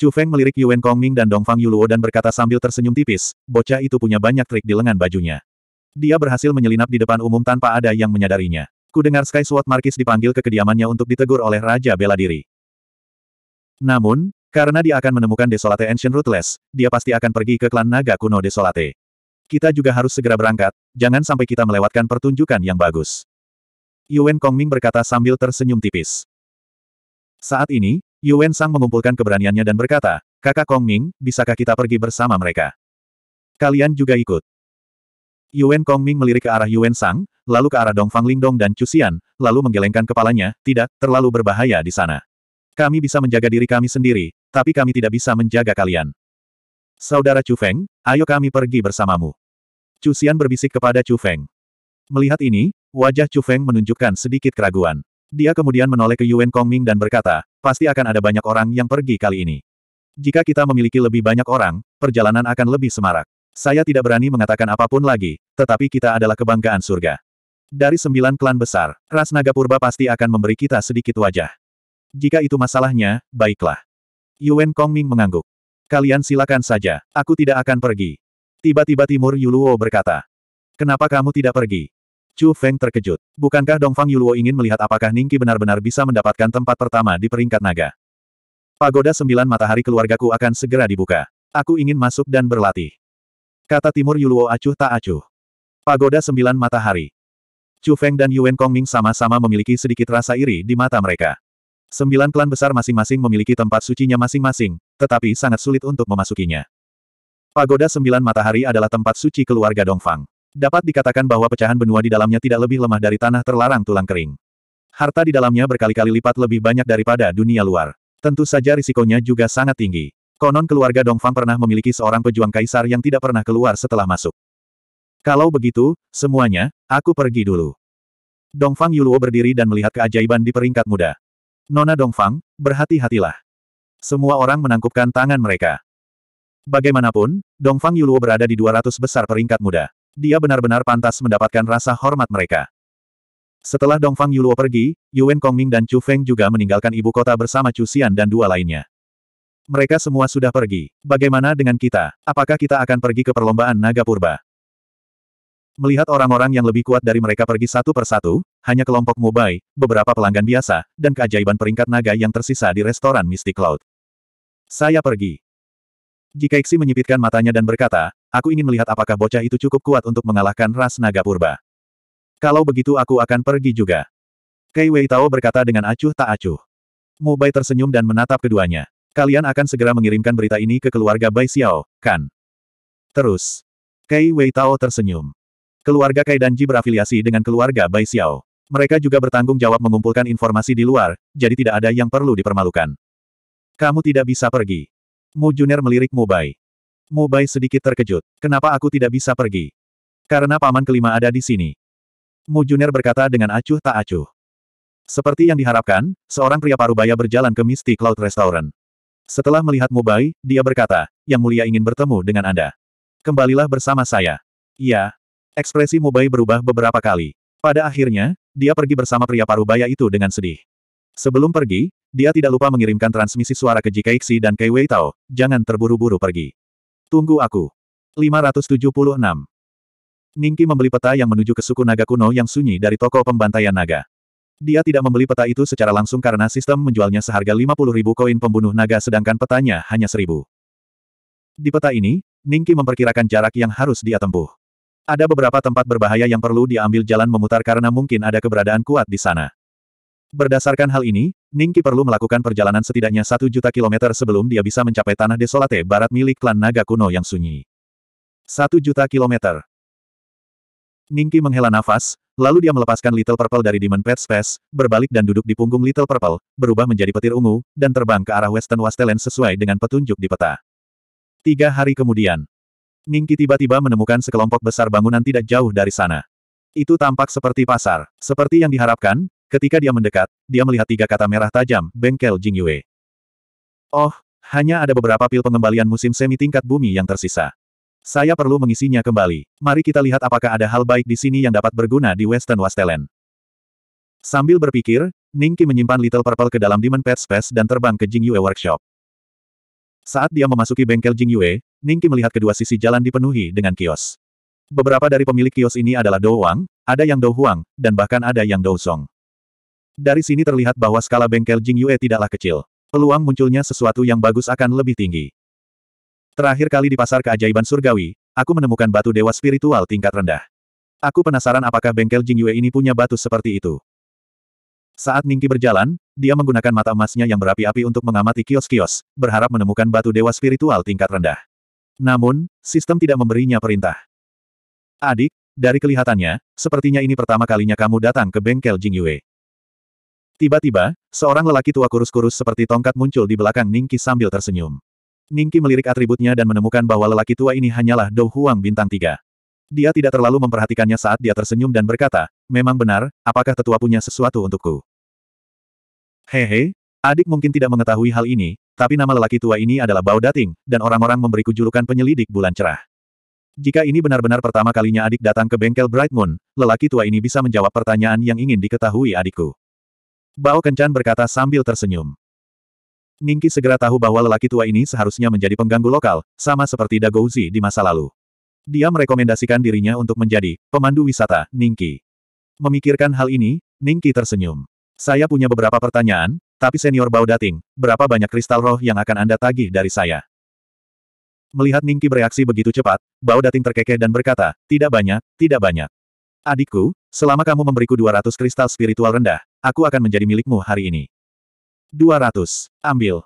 Chu Feng melirik Yuan Kongming dan Dongfang Yuluo dan berkata sambil tersenyum tipis, bocah itu punya banyak trik di lengan bajunya. Dia berhasil menyelinap di depan umum tanpa ada yang menyadarinya. Ku dengar Sky Sword Markis dipanggil ke kediamannya untuk ditegur oleh Raja Bela Diri. Namun, karena dia akan menemukan Desolate Ancient Ruthless, dia pasti akan pergi ke klan naga kuno Desolate. Kita juga harus segera berangkat, jangan sampai kita melewatkan pertunjukan yang bagus. Yuan Kongming berkata sambil tersenyum tipis. Saat ini, Yuan Sang mengumpulkan keberaniannya dan berkata, Kakak Kongming, bisakah kita pergi bersama mereka? Kalian juga ikut. Yuan Kongming melirik ke arah Yuan Sang, lalu ke arah Dongfang Lingdong dan Cusian, lalu menggelengkan kepalanya, tidak, terlalu berbahaya di sana. Kami bisa menjaga diri kami sendiri, tapi kami tidak bisa menjaga kalian. Saudara Chu Feng, ayo kami pergi bersamamu. Chu Xian berbisik kepada Chu Feng. Melihat ini, wajah Chu Feng menunjukkan sedikit keraguan. Dia kemudian menoleh ke Yuan Kongming dan berkata, pasti akan ada banyak orang yang pergi kali ini. Jika kita memiliki lebih banyak orang, perjalanan akan lebih semarak. Saya tidak berani mengatakan apapun lagi, tetapi kita adalah kebanggaan surga. Dari sembilan klan besar, ras naga purba pasti akan memberi kita sedikit wajah. Jika itu masalahnya, baiklah. Yuan Kongming mengangguk. Kalian silakan saja, aku tidak akan pergi. Tiba-tiba Timur Yuluo berkata. Kenapa kamu tidak pergi? Chu Feng terkejut. Bukankah Dongfang Yuluo ingin melihat apakah Ningki benar-benar bisa mendapatkan tempat pertama di peringkat naga? Pagoda Sembilan Matahari keluargaku akan segera dibuka. Aku ingin masuk dan berlatih. Kata Timur Yuluo acuh tak acuh. Pagoda Sembilan Matahari. Chu Feng dan Yuan Kongming sama-sama memiliki sedikit rasa iri di mata mereka. Sembilan klan besar masing-masing memiliki tempat sucinya masing-masing, tetapi sangat sulit untuk memasukinya. Pagoda Sembilan Matahari adalah tempat suci keluarga Dongfang. Dapat dikatakan bahwa pecahan benua di dalamnya tidak lebih lemah dari tanah terlarang tulang kering. Harta di dalamnya berkali-kali lipat lebih banyak daripada dunia luar. Tentu saja risikonya juga sangat tinggi. Konon keluarga Dongfang pernah memiliki seorang pejuang kaisar yang tidak pernah keluar setelah masuk. Kalau begitu, semuanya, aku pergi dulu. Dongfang Yuluo berdiri dan melihat keajaiban di peringkat muda. Nona Dongfang, berhati-hatilah. Semua orang menangkupkan tangan mereka. Bagaimanapun, Dongfang Yuluo berada di 200 besar peringkat muda. Dia benar-benar pantas mendapatkan rasa hormat mereka. Setelah Dongfang Yuluo pergi, Yuan Kongming dan Chu Feng juga meninggalkan ibu kota bersama Chu Xian dan dua lainnya. Mereka semua sudah pergi. Bagaimana dengan kita? Apakah kita akan pergi ke perlombaan naga purba? Melihat orang-orang yang lebih kuat dari mereka pergi satu persatu, hanya kelompok Mubai, beberapa pelanggan biasa, dan keajaiban peringkat naga yang tersisa di restoran Mystic Cloud. Saya pergi. Jika Iksi menyipitkan matanya dan berkata, aku ingin melihat apakah bocah itu cukup kuat untuk mengalahkan ras naga purba. Kalau begitu aku akan pergi juga. Kei Wei Tao berkata dengan acuh tak acuh. Mubai tersenyum dan menatap keduanya. Kalian akan segera mengirimkan berita ini ke keluarga Bai Xiao, kan? Terus. Kei Wei Tao tersenyum. Keluarga Kai Ji berafiliasi dengan keluarga Bai Xiao. Mereka juga bertanggung jawab mengumpulkan informasi di luar, jadi tidak ada yang perlu dipermalukan. Kamu tidak bisa pergi. Mu Junior melirik Mu Bai. Mu Bai sedikit terkejut. Kenapa aku tidak bisa pergi? Karena paman kelima ada di sini. Mu Junior berkata dengan acuh tak acuh. Seperti yang diharapkan, seorang pria parubaya berjalan ke Misty Cloud Restaurant. Setelah melihat Mu Bai, dia berkata, Yang mulia ingin bertemu dengan Anda. Kembalilah bersama saya. Iya, Ekspresi Mubai berubah beberapa kali. Pada akhirnya, dia pergi bersama pria Parubaya itu dengan sedih. Sebelum pergi, dia tidak lupa mengirimkan transmisi suara ke Jikaixi dan Kei Wei Tao, jangan terburu-buru pergi. Tunggu aku. 576. Ningki membeli peta yang menuju ke suku naga kuno yang sunyi dari toko pembantaian naga. Dia tidak membeli peta itu secara langsung karena sistem menjualnya seharga 50 ribu koin pembunuh naga sedangkan petanya hanya seribu. Di peta ini, Ningki memperkirakan jarak yang harus dia tempuh. Ada beberapa tempat berbahaya yang perlu diambil jalan memutar karena mungkin ada keberadaan kuat di sana. Berdasarkan hal ini, Ningki perlu melakukan perjalanan setidaknya satu juta kilometer sebelum dia bisa mencapai tanah desolate barat milik klan naga kuno yang sunyi. Satu juta kilometer. Ningki menghela nafas, lalu dia melepaskan Little Purple dari Demon Pet Space, berbalik dan duduk di punggung Little Purple, berubah menjadi petir ungu, dan terbang ke arah Western Wasteland sesuai dengan petunjuk di peta. Tiga hari kemudian. Ningki tiba-tiba menemukan sekelompok besar bangunan tidak jauh dari sana. Itu tampak seperti pasar. Seperti yang diharapkan, ketika dia mendekat, dia melihat tiga kata merah tajam, bengkel Jingyue. Oh, hanya ada beberapa pil pengembalian musim semi tingkat bumi yang tersisa. Saya perlu mengisinya kembali. Mari kita lihat apakah ada hal baik di sini yang dapat berguna di Western Wastelen. Sambil berpikir, Ningki menyimpan Little Purple ke dalam Demon Pet Space dan terbang ke Jingyue Workshop. Saat dia memasuki bengkel Jing Yue, Ningki melihat kedua sisi jalan dipenuhi dengan kios. Beberapa dari pemilik kios ini adalah Dou Wang, ada yang Dou Huang, dan bahkan ada yang Dou Song. Dari sini terlihat bahwa skala bengkel Jing Yue tidaklah kecil. Peluang munculnya sesuatu yang bagus akan lebih tinggi. Terakhir kali di pasar keajaiban surgawi, aku menemukan batu dewa spiritual tingkat rendah. Aku penasaran apakah bengkel Jing Yue ini punya batu seperti itu. Saat Ningki berjalan, dia menggunakan mata emasnya yang berapi-api untuk mengamati kios-kios, berharap menemukan batu dewa spiritual tingkat rendah. Namun, sistem tidak memberinya perintah. Adik, dari kelihatannya, sepertinya ini pertama kalinya kamu datang ke bengkel Jingyue. Tiba-tiba, seorang lelaki tua kurus-kurus seperti tongkat muncul di belakang Ningki sambil tersenyum. Ningki melirik atributnya dan menemukan bahwa lelaki tua ini hanyalah Dou Huang bintang tiga. Dia tidak terlalu memperhatikannya saat dia tersenyum dan berkata, memang benar, apakah tetua punya sesuatu untukku? Hehe, adik mungkin tidak mengetahui hal ini, tapi nama lelaki tua ini adalah Bao Dating, dan orang-orang memberiku julukan penyelidik bulan cerah. Jika ini benar-benar pertama kalinya adik datang ke bengkel Bright Moon, lelaki tua ini bisa menjawab pertanyaan yang ingin diketahui adikku. Bao Kencan berkata sambil tersenyum. Ningki segera tahu bahwa lelaki tua ini seharusnya menjadi pengganggu lokal, sama seperti Dagouzi di masa lalu. Dia merekomendasikan dirinya untuk menjadi pemandu wisata, Ningki. Memikirkan hal ini, Ningki tersenyum. Saya punya beberapa pertanyaan, tapi senior Bao dating, berapa banyak kristal roh yang akan Anda tagih dari saya? Melihat Ningki bereaksi begitu cepat, Bao dating terkekeh dan berkata, tidak banyak, tidak banyak. Adikku, selama kamu memberiku 200 kristal spiritual rendah, aku akan menjadi milikmu hari ini. 200. Ambil.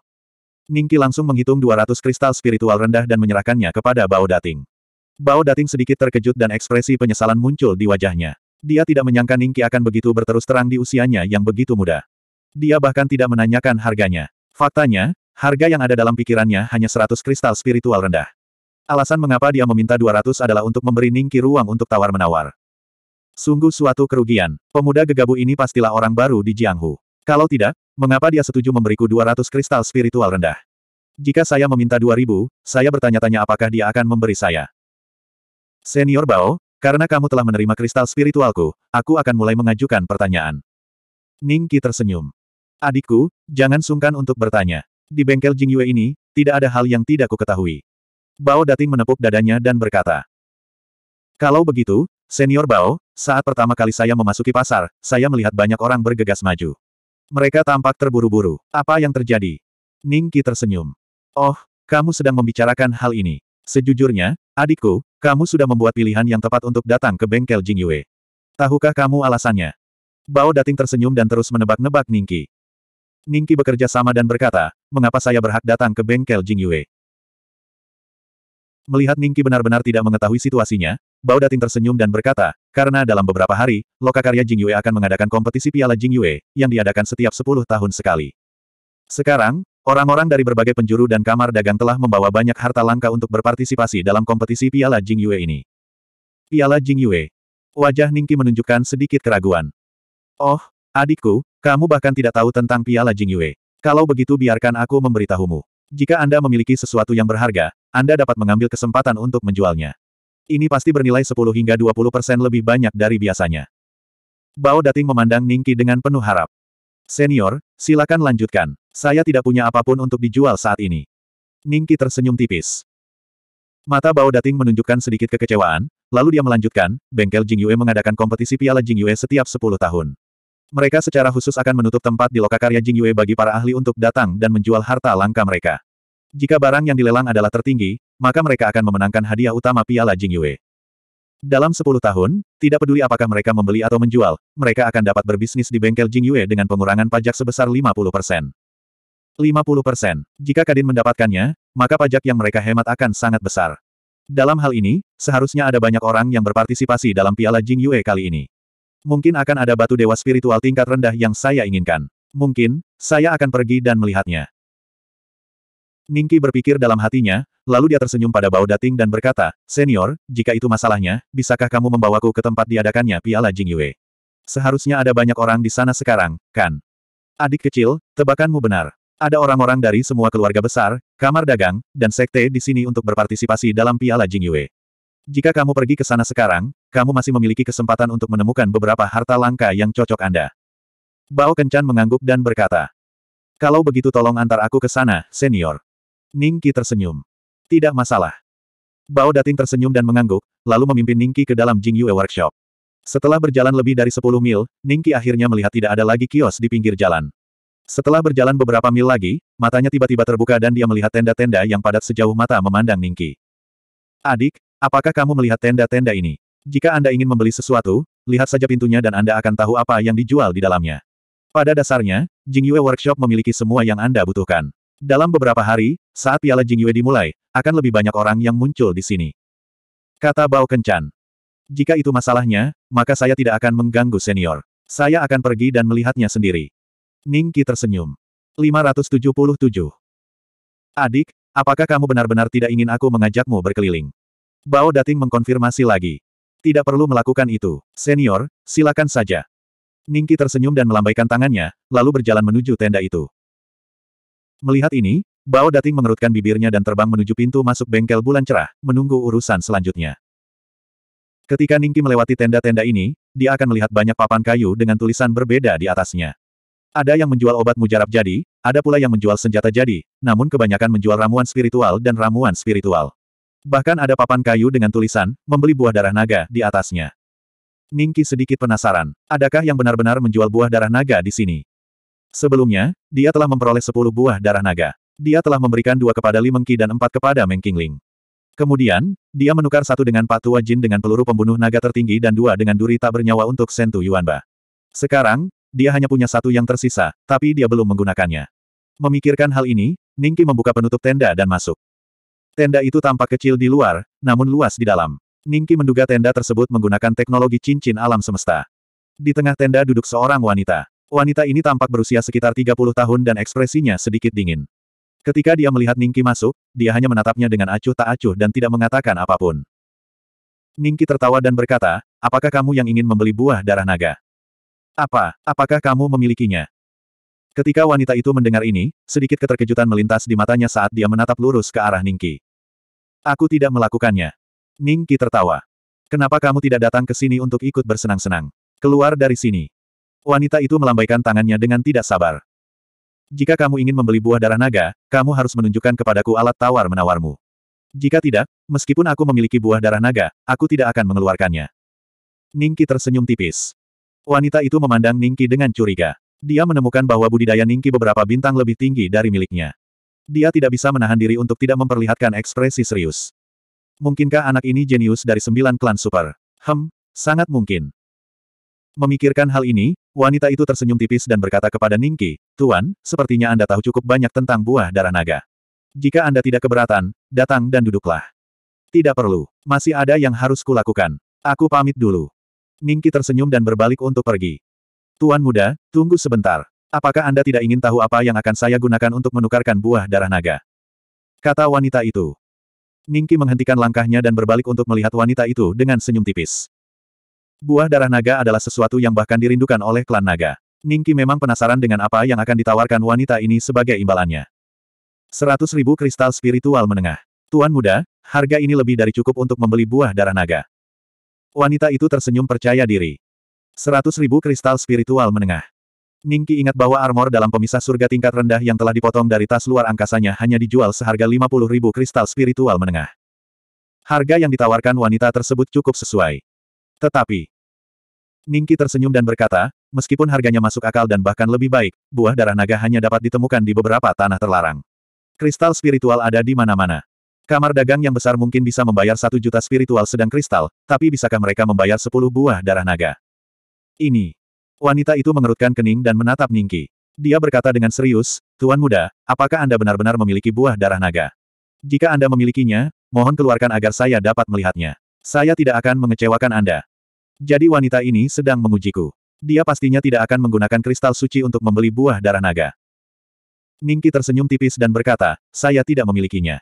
Ningki langsung menghitung 200 kristal spiritual rendah dan menyerahkannya kepada Bao Dating. Bao Dating sedikit terkejut dan ekspresi penyesalan muncul di wajahnya. Dia tidak menyangka Ningki akan begitu berterus terang di usianya yang begitu muda. Dia bahkan tidak menanyakan harganya. Faktanya, harga yang ada dalam pikirannya hanya 100 kristal spiritual rendah. Alasan mengapa dia meminta 200 adalah untuk memberi Ningki ruang untuk tawar-menawar. Sungguh suatu kerugian. Pemuda gegabu ini pastilah orang baru di Jianghu. Kalau tidak, mengapa dia setuju memberiku 200 kristal spiritual rendah? Jika saya meminta 2000, saya bertanya-tanya apakah dia akan memberi saya. Senior Bao, karena kamu telah menerima kristal spiritualku, aku akan mulai mengajukan pertanyaan. Ning Qi tersenyum. Adikku, jangan sungkan untuk bertanya. Di bengkel Jing Yue ini, tidak ada hal yang tidak kuketahui. Bao Dating menepuk dadanya dan berkata. Kalau begitu, senior Bao, saat pertama kali saya memasuki pasar, saya melihat banyak orang bergegas maju. Mereka tampak terburu-buru. Apa yang terjadi? Ning Qi tersenyum. Oh, kamu sedang membicarakan hal ini. Sejujurnya, adikku, kamu sudah membuat pilihan yang tepat untuk datang ke bengkel Jingyue. Tahukah kamu alasannya? Bao Dating tersenyum dan terus menebak-nebak Ningki. Ningki bekerja sama dan berkata, mengapa saya berhak datang ke bengkel Jingyue? Melihat Ningki benar-benar tidak mengetahui situasinya, Bao Dating tersenyum dan berkata, karena dalam beberapa hari, Lokakarya Jingyue akan mengadakan kompetisi Piala Jingyue, yang diadakan setiap 10 tahun sekali. Sekarang, Orang-orang dari berbagai penjuru dan kamar dagang telah membawa banyak harta langka untuk berpartisipasi dalam kompetisi Piala Jing Yue ini. Piala Jing Yue. Wajah Ningki menunjukkan sedikit keraguan. Oh, adikku, kamu bahkan tidak tahu tentang Piala Jing Yue. Kalau begitu biarkan aku memberitahumu. Jika Anda memiliki sesuatu yang berharga, Anda dapat mengambil kesempatan untuk menjualnya. Ini pasti bernilai 10 hingga 20 persen lebih banyak dari biasanya. Bao Dating memandang Ningki dengan penuh harap. Senior, silakan lanjutkan. Saya tidak punya apapun untuk dijual saat ini. Ningki tersenyum tipis. Mata Bao Dating menunjukkan sedikit kekecewaan, lalu dia melanjutkan, bengkel Jing Yue mengadakan kompetisi piala Jing Yue setiap 10 tahun. Mereka secara khusus akan menutup tempat di lokakarya Jing Yue bagi para ahli untuk datang dan menjual harta langka mereka. Jika barang yang dilelang adalah tertinggi, maka mereka akan memenangkan hadiah utama piala Jing Yue. Dalam 10 tahun, tidak peduli apakah mereka membeli atau menjual, mereka akan dapat berbisnis di bengkel Jingyue dengan pengurangan pajak sebesar 50 persen. 50 persen. Jika Kadin mendapatkannya, maka pajak yang mereka hemat akan sangat besar. Dalam hal ini, seharusnya ada banyak orang yang berpartisipasi dalam piala Jingyue kali ini. Mungkin akan ada batu dewa spiritual tingkat rendah yang saya inginkan. Mungkin, saya akan pergi dan melihatnya. Ningki berpikir dalam hatinya, Lalu dia tersenyum pada Bao Dating dan berkata, Senior, jika itu masalahnya, bisakah kamu membawaku ke tempat diadakannya Piala Jingyue? Seharusnya ada banyak orang di sana sekarang, kan? Adik kecil, tebakanmu benar. Ada orang-orang dari semua keluarga besar, kamar dagang, dan sekte di sini untuk berpartisipasi dalam Piala Jingyue. Jika kamu pergi ke sana sekarang, kamu masih memiliki kesempatan untuk menemukan beberapa harta langka yang cocok Anda. Bao Kencan mengangguk dan berkata, Kalau begitu tolong antar aku ke sana, senior. Ningki tersenyum. Tidak masalah. Bao Dating tersenyum dan mengangguk, lalu memimpin Ningki ke dalam Jing Yue Workshop. Setelah berjalan lebih dari 10 mil, Ningki akhirnya melihat tidak ada lagi kios di pinggir jalan. Setelah berjalan beberapa mil lagi, matanya tiba-tiba terbuka dan dia melihat tenda-tenda yang padat sejauh mata memandang Ningki. Adik, apakah kamu melihat tenda-tenda ini? Jika Anda ingin membeli sesuatu, lihat saja pintunya dan Anda akan tahu apa yang dijual di dalamnya. Pada dasarnya, Jingyue Workshop memiliki semua yang Anda butuhkan. Dalam beberapa hari, saat Piala Jingyue dimulai, akan lebih banyak orang yang muncul di sini. Kata Bao Kencan. Jika itu masalahnya, maka saya tidak akan mengganggu senior. Saya akan pergi dan melihatnya sendiri. Ningki tersenyum. 577. Adik, apakah kamu benar-benar tidak ingin aku mengajakmu berkeliling? Bao Dating mengkonfirmasi lagi. Tidak perlu melakukan itu. Senior, silakan saja. Ningki tersenyum dan melambaikan tangannya, lalu berjalan menuju tenda itu. Melihat ini, Bao Dating mengerutkan bibirnya dan terbang menuju pintu masuk bengkel bulan cerah, menunggu urusan selanjutnya. Ketika Ningki melewati tenda-tenda ini, dia akan melihat banyak papan kayu dengan tulisan berbeda di atasnya. Ada yang menjual obat mujarab jadi, ada pula yang menjual senjata jadi, namun kebanyakan menjual ramuan spiritual dan ramuan spiritual. Bahkan ada papan kayu dengan tulisan, membeli buah darah naga di atasnya. Ningki sedikit penasaran, adakah yang benar-benar menjual buah darah naga di sini? Sebelumnya, dia telah memperoleh 10 buah darah naga dia telah memberikan dua kepada Li Mengqi dan empat kepada Meng Qingling. Kemudian, dia menukar satu dengan patua jin dengan peluru pembunuh naga tertinggi dan dua dengan duri tak bernyawa untuk Sentu Yuanba. Sekarang, dia hanya punya satu yang tersisa, tapi dia belum menggunakannya. Memikirkan hal ini, Ningki membuka penutup tenda dan masuk. Tenda itu tampak kecil di luar, namun luas di dalam. Ningki menduga tenda tersebut menggunakan teknologi cincin alam semesta. Di tengah tenda duduk seorang wanita. Wanita ini tampak berusia sekitar 30 tahun dan ekspresinya sedikit dingin. Ketika dia melihat Ningki masuk, dia hanya menatapnya dengan acuh tak acuh dan tidak mengatakan apapun. Ningki tertawa dan berkata, apakah kamu yang ingin membeli buah darah naga? Apa, apakah kamu memilikinya? Ketika wanita itu mendengar ini, sedikit keterkejutan melintas di matanya saat dia menatap lurus ke arah Ningki. Aku tidak melakukannya. Ningki tertawa. Kenapa kamu tidak datang ke sini untuk ikut bersenang-senang? Keluar dari sini. Wanita itu melambaikan tangannya dengan tidak sabar. Jika kamu ingin membeli buah darah naga, kamu harus menunjukkan kepadaku alat tawar-menawarmu. Jika tidak, meskipun aku memiliki buah darah naga, aku tidak akan mengeluarkannya. Ningki tersenyum tipis. Wanita itu memandang Ningki dengan curiga. Dia menemukan bahwa budidaya Ningki beberapa bintang lebih tinggi dari miliknya. Dia tidak bisa menahan diri untuk tidak memperlihatkan ekspresi serius. Mungkinkah anak ini jenius dari sembilan klan super? Hem, sangat mungkin. Memikirkan hal ini, wanita itu tersenyum tipis dan berkata kepada Ningki, Tuan, sepertinya Anda tahu cukup banyak tentang buah darah naga. Jika Anda tidak keberatan, datang dan duduklah. Tidak perlu, masih ada yang harus kulakukan. Aku pamit dulu. Ningki tersenyum dan berbalik untuk pergi. Tuan muda, tunggu sebentar. Apakah Anda tidak ingin tahu apa yang akan saya gunakan untuk menukarkan buah darah naga? Kata wanita itu. Ningki menghentikan langkahnya dan berbalik untuk melihat wanita itu dengan senyum tipis. Buah darah naga adalah sesuatu yang bahkan dirindukan oleh klan naga. Ningki memang penasaran dengan apa yang akan ditawarkan wanita ini sebagai imbalannya. Seratus ribu kristal spiritual menengah. Tuan muda, harga ini lebih dari cukup untuk membeli buah darah naga. Wanita itu tersenyum percaya diri. Seratus ribu kristal spiritual menengah. Ningki ingat bahwa armor dalam pemisah surga tingkat rendah yang telah dipotong dari tas luar angkasanya hanya dijual seharga lima puluh ribu kristal spiritual menengah. Harga yang ditawarkan wanita tersebut cukup sesuai. Tetapi, Ningki tersenyum dan berkata, meskipun harganya masuk akal dan bahkan lebih baik, buah darah naga hanya dapat ditemukan di beberapa tanah terlarang. Kristal spiritual ada di mana-mana. Kamar dagang yang besar mungkin bisa membayar satu juta spiritual sedang kristal, tapi bisakah mereka membayar sepuluh buah darah naga? Ini. Wanita itu mengerutkan kening dan menatap Ningki. Dia berkata dengan serius, Tuan muda, apakah Anda benar-benar memiliki buah darah naga? Jika Anda memilikinya, mohon keluarkan agar saya dapat melihatnya. Saya tidak akan mengecewakan Anda. Jadi wanita ini sedang mengujiku. Dia pastinya tidak akan menggunakan kristal suci untuk membeli buah darah naga. Ningki tersenyum tipis dan berkata, saya tidak memilikinya.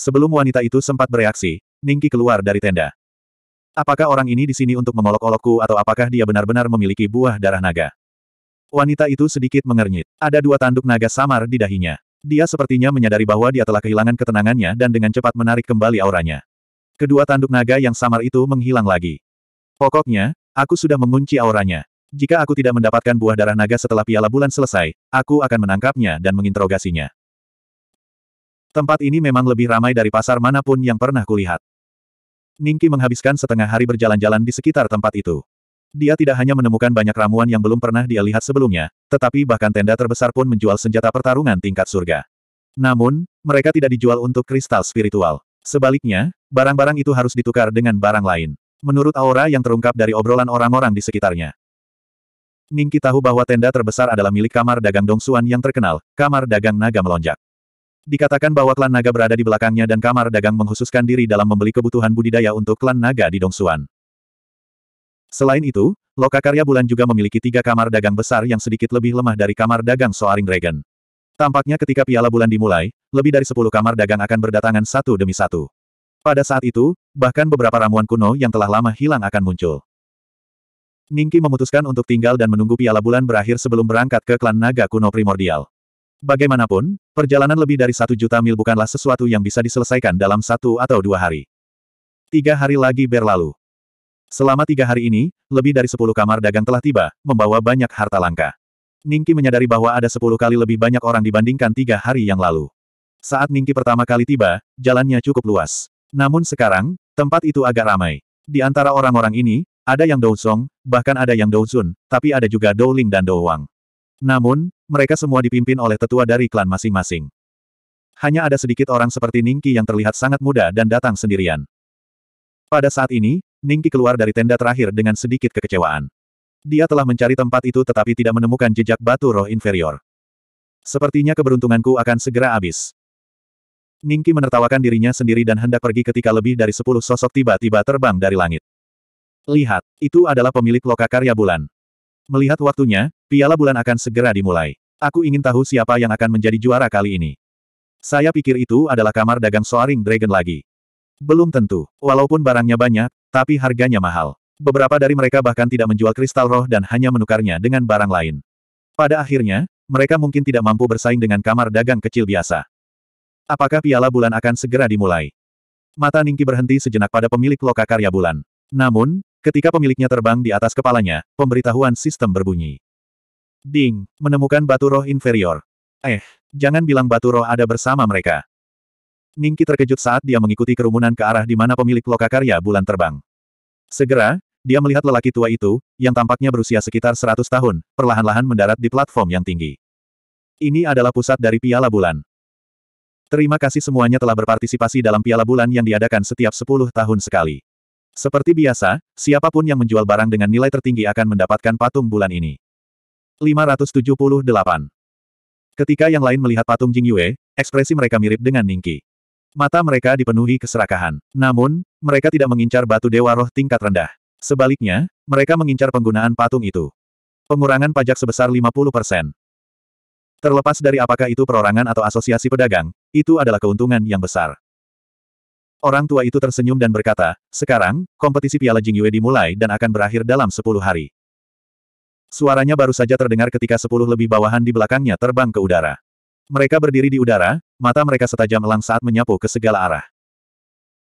Sebelum wanita itu sempat bereaksi, Ningki keluar dari tenda. Apakah orang ini di sini untuk mengolok-olokku atau apakah dia benar-benar memiliki buah darah naga? Wanita itu sedikit mengernyit. Ada dua tanduk naga samar di dahinya. Dia sepertinya menyadari bahwa dia telah kehilangan ketenangannya dan dengan cepat menarik kembali auranya. Kedua tanduk naga yang samar itu menghilang lagi. Pokoknya, aku sudah mengunci auranya. Jika aku tidak mendapatkan buah darah naga setelah piala bulan selesai, aku akan menangkapnya dan menginterogasinya. Tempat ini memang lebih ramai dari pasar manapun yang pernah kulihat. Ningki menghabiskan setengah hari berjalan-jalan di sekitar tempat itu. Dia tidak hanya menemukan banyak ramuan yang belum pernah dia lihat sebelumnya, tetapi bahkan tenda terbesar pun menjual senjata pertarungan tingkat surga. Namun, mereka tidak dijual untuk kristal spiritual. Sebaliknya, barang-barang itu harus ditukar dengan barang lain. Menurut aura yang terungkap dari obrolan orang-orang di sekitarnya. Ningki tahu bahwa tenda terbesar adalah milik kamar dagang Dongsuan yang terkenal, kamar dagang naga melonjak. Dikatakan bahwa klan naga berada di belakangnya dan kamar dagang menghususkan diri dalam membeli kebutuhan budidaya untuk klan naga di Dongsuan. Selain itu, Lokakarya Bulan juga memiliki tiga kamar dagang besar yang sedikit lebih lemah dari kamar dagang Soaring Dragon. Tampaknya ketika Piala Bulan dimulai, lebih dari sepuluh kamar dagang akan berdatangan satu demi satu. Pada saat itu, bahkan beberapa ramuan kuno yang telah lama hilang akan muncul. Ningki memutuskan untuk tinggal dan menunggu piala bulan berakhir sebelum berangkat ke klan naga kuno primordial. Bagaimanapun, perjalanan lebih dari satu juta mil bukanlah sesuatu yang bisa diselesaikan dalam satu atau dua hari. Tiga hari lagi berlalu. Selama tiga hari ini, lebih dari sepuluh kamar dagang telah tiba, membawa banyak harta langka. Ningki menyadari bahwa ada sepuluh kali lebih banyak orang dibandingkan tiga hari yang lalu. Saat Ningki pertama kali tiba, jalannya cukup luas. Namun sekarang, tempat itu agak ramai. Di antara orang-orang ini, ada yang Douzong, bahkan ada yang Douzun, tapi ada juga Douling dan Douwang. Namun, mereka semua dipimpin oleh tetua dari klan masing-masing. Hanya ada sedikit orang seperti Ningki yang terlihat sangat muda dan datang sendirian. Pada saat ini, Ningki keluar dari tenda terakhir dengan sedikit kekecewaan. Dia telah mencari tempat itu tetapi tidak menemukan jejak batu roh inferior. Sepertinya keberuntunganku akan segera habis. Ningki menertawakan dirinya sendiri dan hendak pergi ketika lebih dari sepuluh sosok tiba-tiba terbang dari langit. Lihat, itu adalah pemilik lokakarya bulan. Melihat waktunya, piala bulan akan segera dimulai. Aku ingin tahu siapa yang akan menjadi juara kali ini. Saya pikir itu adalah kamar dagang Soaring Dragon lagi. Belum tentu, walaupun barangnya banyak, tapi harganya mahal. Beberapa dari mereka bahkan tidak menjual kristal roh dan hanya menukarnya dengan barang lain. Pada akhirnya, mereka mungkin tidak mampu bersaing dengan kamar dagang kecil biasa. Apakah piala bulan akan segera dimulai? Mata Ningki berhenti sejenak pada pemilik loka karya bulan. Namun, ketika pemiliknya terbang di atas kepalanya, pemberitahuan sistem berbunyi. Ding, menemukan batu roh inferior. Eh, jangan bilang batu roh ada bersama mereka. Ningki terkejut saat dia mengikuti kerumunan ke arah di mana pemilik loka karya bulan terbang. Segera, dia melihat lelaki tua itu, yang tampaknya berusia sekitar 100 tahun, perlahan-lahan mendarat di platform yang tinggi. Ini adalah pusat dari piala bulan. Terima kasih semuanya telah berpartisipasi dalam Piala Bulan yang diadakan setiap 10 tahun sekali. Seperti biasa, siapapun yang menjual barang dengan nilai tertinggi akan mendapatkan patung bulan ini. 578. Ketika yang lain melihat patung Jing Yue, ekspresi mereka mirip dengan Ningki. Mata mereka dipenuhi keserakahan. Namun, mereka tidak mengincar batu dewa roh tingkat rendah. Sebaliknya, mereka mengincar penggunaan patung itu. Pengurangan pajak sebesar 50%. Terlepas dari apakah itu perorangan atau asosiasi pedagang, itu adalah keuntungan yang besar. Orang tua itu tersenyum dan berkata, sekarang, kompetisi Piala Jingyue dimulai dan akan berakhir dalam 10 hari. Suaranya baru saja terdengar ketika 10 lebih bawahan di belakangnya terbang ke udara. Mereka berdiri di udara, mata mereka setajam elang saat menyapu ke segala arah.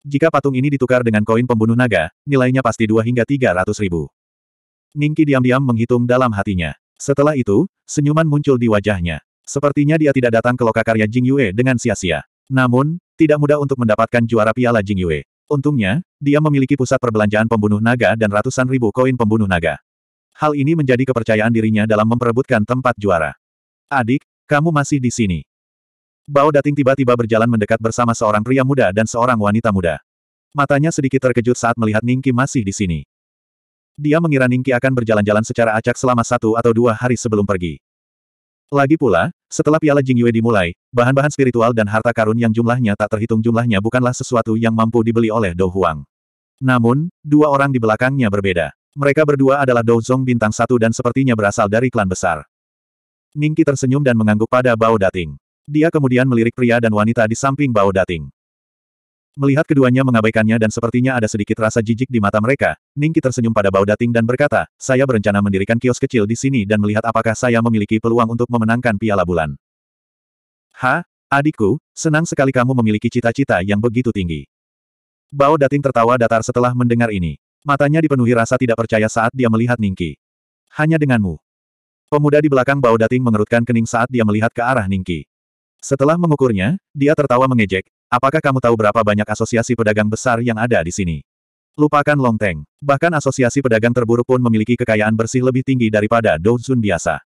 Jika patung ini ditukar dengan koin pembunuh naga, nilainya pasti 2 hingga 300 ribu. Ningki diam-diam menghitung dalam hatinya. Setelah itu, senyuman muncul di wajahnya. Sepertinya dia tidak datang ke lokakarya Jing Yue dengan sia-sia. Namun, tidak mudah untuk mendapatkan juara piala Jing Yue. Untungnya, dia memiliki pusat perbelanjaan pembunuh naga dan ratusan ribu koin pembunuh naga. Hal ini menjadi kepercayaan dirinya dalam memperebutkan tempat juara. Adik, kamu masih di sini. Bao Dating tiba-tiba berjalan mendekat bersama seorang pria muda dan seorang wanita muda. Matanya sedikit terkejut saat melihat Ningki masih di sini. Dia mengira Ningki akan berjalan-jalan secara acak selama satu atau dua hari sebelum pergi. Lagi pula, setelah piala Jingyue dimulai, bahan-bahan spiritual dan harta karun yang jumlahnya tak terhitung jumlahnya bukanlah sesuatu yang mampu dibeli oleh Dou Huang. Namun, dua orang di belakangnya berbeda. Mereka berdua adalah Dou Zong bintang satu dan sepertinya berasal dari klan besar. Ningki tersenyum dan mengangguk pada Bao Dating. Dia kemudian melirik pria dan wanita di samping Bao Dating. Melihat keduanya mengabaikannya dan sepertinya ada sedikit rasa jijik di mata mereka, Ningki tersenyum pada Bao Dating dan berkata, saya berencana mendirikan kios kecil di sini dan melihat apakah saya memiliki peluang untuk memenangkan piala bulan. Ha, adikku, senang sekali kamu memiliki cita-cita yang begitu tinggi. Bao Dating tertawa datar setelah mendengar ini. Matanya dipenuhi rasa tidak percaya saat dia melihat Ningki. Hanya denganmu. Pemuda di belakang Bao Dating mengerutkan kening saat dia melihat ke arah Ningki. Setelah mengukurnya, dia tertawa mengejek, Apakah kamu tahu berapa banyak asosiasi pedagang besar yang ada di sini? Lupakan Long Longteng. Bahkan asosiasi pedagang terburuk pun memiliki kekayaan bersih lebih tinggi daripada Douzun biasa.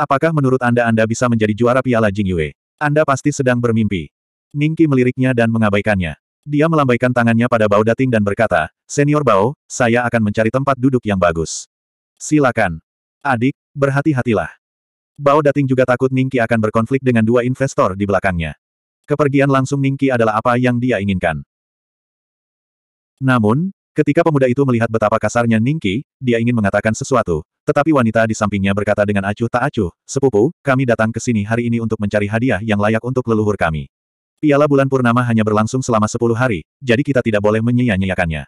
Apakah menurut Anda Anda bisa menjadi juara piala Jingyue? Anda pasti sedang bermimpi. Ningki meliriknya dan mengabaikannya. Dia melambaikan tangannya pada Bao Dating dan berkata, Senior Bao, saya akan mencari tempat duduk yang bagus. Silakan. Adik, berhati-hatilah. Bao Dating juga takut Ningki akan berkonflik dengan dua investor di belakangnya. Kepergian langsung Ningki adalah apa yang dia inginkan. Namun, ketika pemuda itu melihat betapa kasarnya Ningki, dia ingin mengatakan sesuatu, tetapi wanita di sampingnya berkata dengan acuh tak acuh, Sepupu, kami datang ke sini hari ini untuk mencari hadiah yang layak untuk leluhur kami. Piala bulan purnama hanya berlangsung selama sepuluh hari, jadi kita tidak boleh menyia-nyiakannya.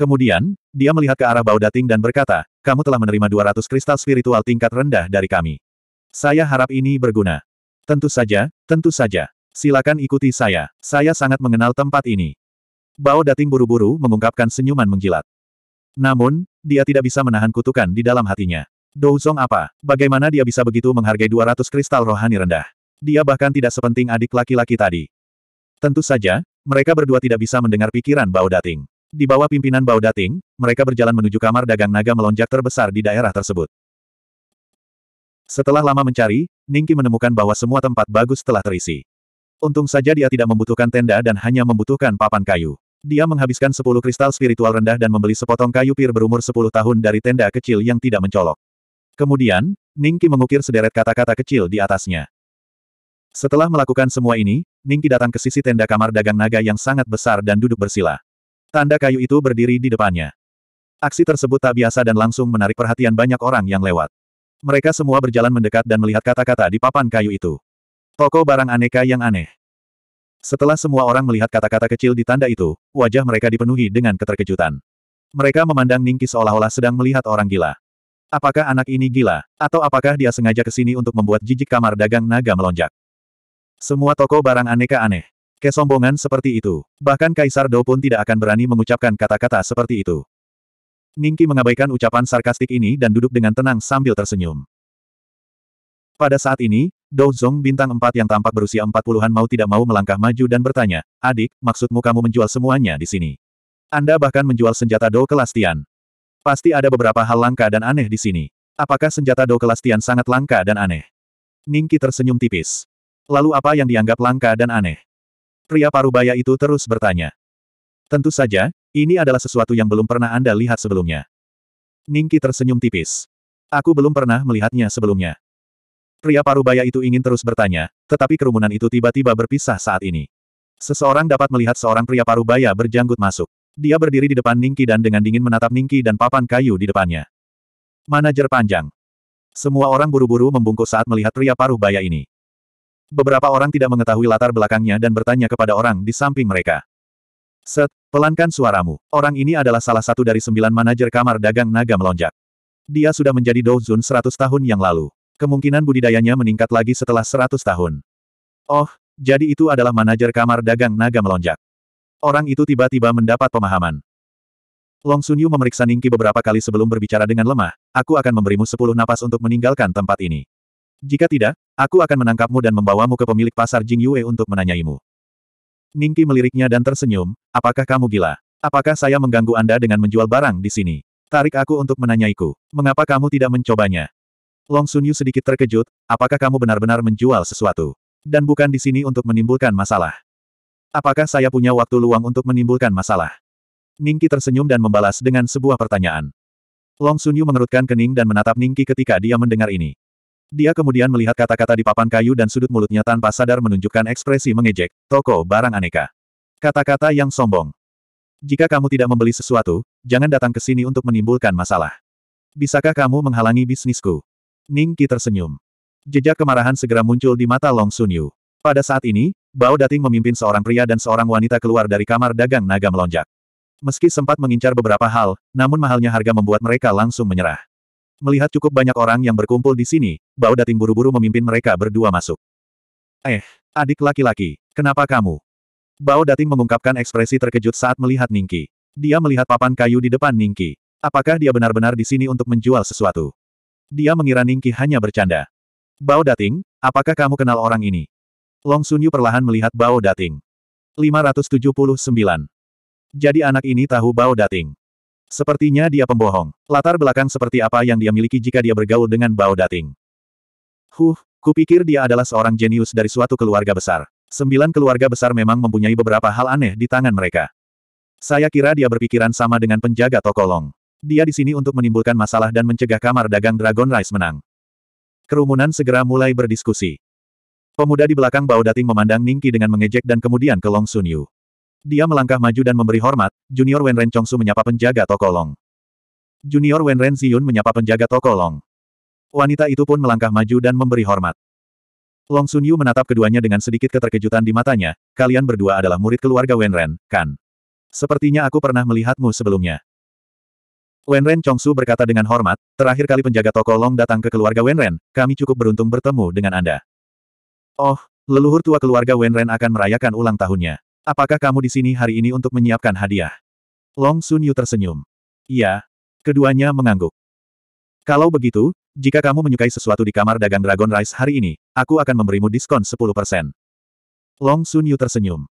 Kemudian, dia melihat ke arah Bao dan berkata, kamu telah menerima 200 kristal spiritual tingkat rendah dari kami. Saya harap ini berguna. Tentu saja, tentu saja. Silakan ikuti saya. Saya sangat mengenal tempat ini. Bao Dating buru-buru mengungkapkan senyuman mengkilat. Namun, dia tidak bisa menahan kutukan di dalam hatinya. Douzong apa? Bagaimana dia bisa begitu menghargai 200 kristal rohani rendah? Dia bahkan tidak sepenting adik laki-laki tadi. Tentu saja, mereka berdua tidak bisa mendengar pikiran Bao Dating. Di bawah pimpinan Bao Dating, mereka berjalan menuju kamar dagang naga melonjak terbesar di daerah tersebut. Setelah lama mencari, Ningki menemukan bahwa semua tempat bagus telah terisi. Untung saja dia tidak membutuhkan tenda dan hanya membutuhkan papan kayu. Dia menghabiskan 10 kristal spiritual rendah dan membeli sepotong kayu pir berumur 10 tahun dari tenda kecil yang tidak mencolok. Kemudian, Ningki mengukir sederet kata-kata kecil di atasnya. Setelah melakukan semua ini, Ningki datang ke sisi tenda kamar dagang naga yang sangat besar dan duduk bersila. Tanda kayu itu berdiri di depannya. Aksi tersebut tak biasa dan langsung menarik perhatian banyak orang yang lewat. Mereka semua berjalan mendekat dan melihat kata-kata di papan kayu itu. Toko barang aneka yang aneh. Setelah semua orang melihat kata-kata kecil di tanda itu, wajah mereka dipenuhi dengan keterkejutan. Mereka memandang Ningki seolah-olah sedang melihat orang gila. Apakah anak ini gila, atau apakah dia sengaja ke sini untuk membuat jijik kamar dagang naga melonjak? Semua toko barang aneka aneh. Kesombongan seperti itu. Bahkan Kaisar Do pun tidak akan berani mengucapkan kata-kata seperti itu. Ningki mengabaikan ucapan sarkastik ini dan duduk dengan tenang sambil tersenyum. Pada saat ini, Dou Zong bintang empat yang tampak berusia empat puluhan mau tidak mau melangkah maju dan bertanya, Adik, maksudmu kamu menjual semuanya di sini? Anda bahkan menjual senjata Dou kelas Tian. Pasti ada beberapa hal langka dan aneh di sini. Apakah senjata Dou kelas Tian sangat langka dan aneh? Ningki tersenyum tipis. Lalu apa yang dianggap langka dan aneh? Pria parubaya itu terus bertanya. Tentu saja, ini adalah sesuatu yang belum pernah Anda lihat sebelumnya. Ningki tersenyum tipis. Aku belum pernah melihatnya sebelumnya. Pria parubaya itu ingin terus bertanya, tetapi kerumunan itu tiba-tiba berpisah saat ini. Seseorang dapat melihat seorang pria parubaya berjanggut masuk. Dia berdiri di depan Ningki dan dengan dingin menatap Ningki dan papan kayu di depannya. Manajer panjang. Semua orang buru-buru membungkuk saat melihat pria parubaya ini. Beberapa orang tidak mengetahui latar belakangnya dan bertanya kepada orang di samping mereka. Set, Pelankan suaramu. Orang ini adalah salah satu dari sembilan manajer kamar dagang naga melonjak. Dia sudah menjadi Douzun seratus tahun yang lalu. Kemungkinan budidayanya meningkat lagi setelah seratus tahun. Oh, jadi itu adalah manajer kamar dagang naga melonjak. Orang itu tiba-tiba mendapat pemahaman. Long Sunyu memeriksa Ningki beberapa kali sebelum berbicara dengan lemah, aku akan memberimu sepuluh napas untuk meninggalkan tempat ini. Jika tidak, aku akan menangkapmu dan membawamu ke pemilik pasar Jing Yue untuk menanyaimu. Ningki meliriknya dan tersenyum, apakah kamu gila? Apakah saya mengganggu Anda dengan menjual barang di sini? Tarik aku untuk menanyaiku, mengapa kamu tidak mencobanya? Long Sunyu sedikit terkejut, apakah kamu benar-benar menjual sesuatu? Dan bukan di sini untuk menimbulkan masalah. Apakah saya punya waktu luang untuk menimbulkan masalah? Ningki tersenyum dan membalas dengan sebuah pertanyaan. Long Sunyu mengerutkan kening dan menatap Ningki ketika dia mendengar ini. Dia kemudian melihat kata-kata di papan kayu dan sudut mulutnya tanpa sadar menunjukkan ekspresi mengejek, toko barang aneka. Kata-kata yang sombong. Jika kamu tidak membeli sesuatu, jangan datang ke sini untuk menimbulkan masalah. Bisakah kamu menghalangi bisnisku? Ning Qi tersenyum. Jejak kemarahan segera muncul di mata Long Sun Yu. Pada saat ini, Bao Dating memimpin seorang pria dan seorang wanita keluar dari kamar dagang naga melonjak. Meski sempat mengincar beberapa hal, namun mahalnya harga membuat mereka langsung menyerah. Melihat cukup banyak orang yang berkumpul di sini, Bao Dating buru-buru memimpin mereka berdua masuk. Eh, adik laki-laki, kenapa kamu? Bao Dating mengungkapkan ekspresi terkejut saat melihat Ningki. Dia melihat papan kayu di depan Ningki. Apakah dia benar-benar di sini untuk menjual sesuatu? Dia mengira Ningki hanya bercanda. Bao Dating, apakah kamu kenal orang ini? Long Sunyu perlahan melihat Bao Dating. 579. Jadi anak ini tahu Bao Dating. Sepertinya dia pembohong. Latar belakang seperti apa yang dia miliki jika dia bergaul dengan Bao Dating. Huh, kupikir dia adalah seorang jenius dari suatu keluarga besar. Sembilan keluarga besar memang mempunyai beberapa hal aneh di tangan mereka. Saya kira dia berpikiran sama dengan penjaga toko Long. Dia di sini untuk menimbulkan masalah dan mencegah kamar dagang Dragon Rice menang. Kerumunan segera mulai berdiskusi. Pemuda di belakang Bao Dating memandang Ningki dengan mengejek dan kemudian ke Long Sun Yu. Dia melangkah maju dan memberi hormat, Junior Wenren Chongsu menyapa penjaga toko Long. Junior Wenren Xiyun menyapa penjaga toko Long. Wanita itu pun melangkah maju dan memberi hormat. Long Sun Yu menatap keduanya dengan sedikit keterkejutan di matanya, kalian berdua adalah murid keluarga Wenren, kan? Sepertinya aku pernah melihatmu sebelumnya. Wenren Chongsu berkata dengan hormat, terakhir kali penjaga toko Long datang ke keluarga Wenren, kami cukup beruntung bertemu dengan Anda. Oh, leluhur tua keluarga Wenren akan merayakan ulang tahunnya. Apakah kamu di sini hari ini untuk menyiapkan hadiah? Long Sun Yu tersenyum. Iya. Keduanya mengangguk. Kalau begitu, jika kamu menyukai sesuatu di kamar dagang Dragon Rice hari ini, aku akan memberimu diskon 10%. Long Sun Yu tersenyum.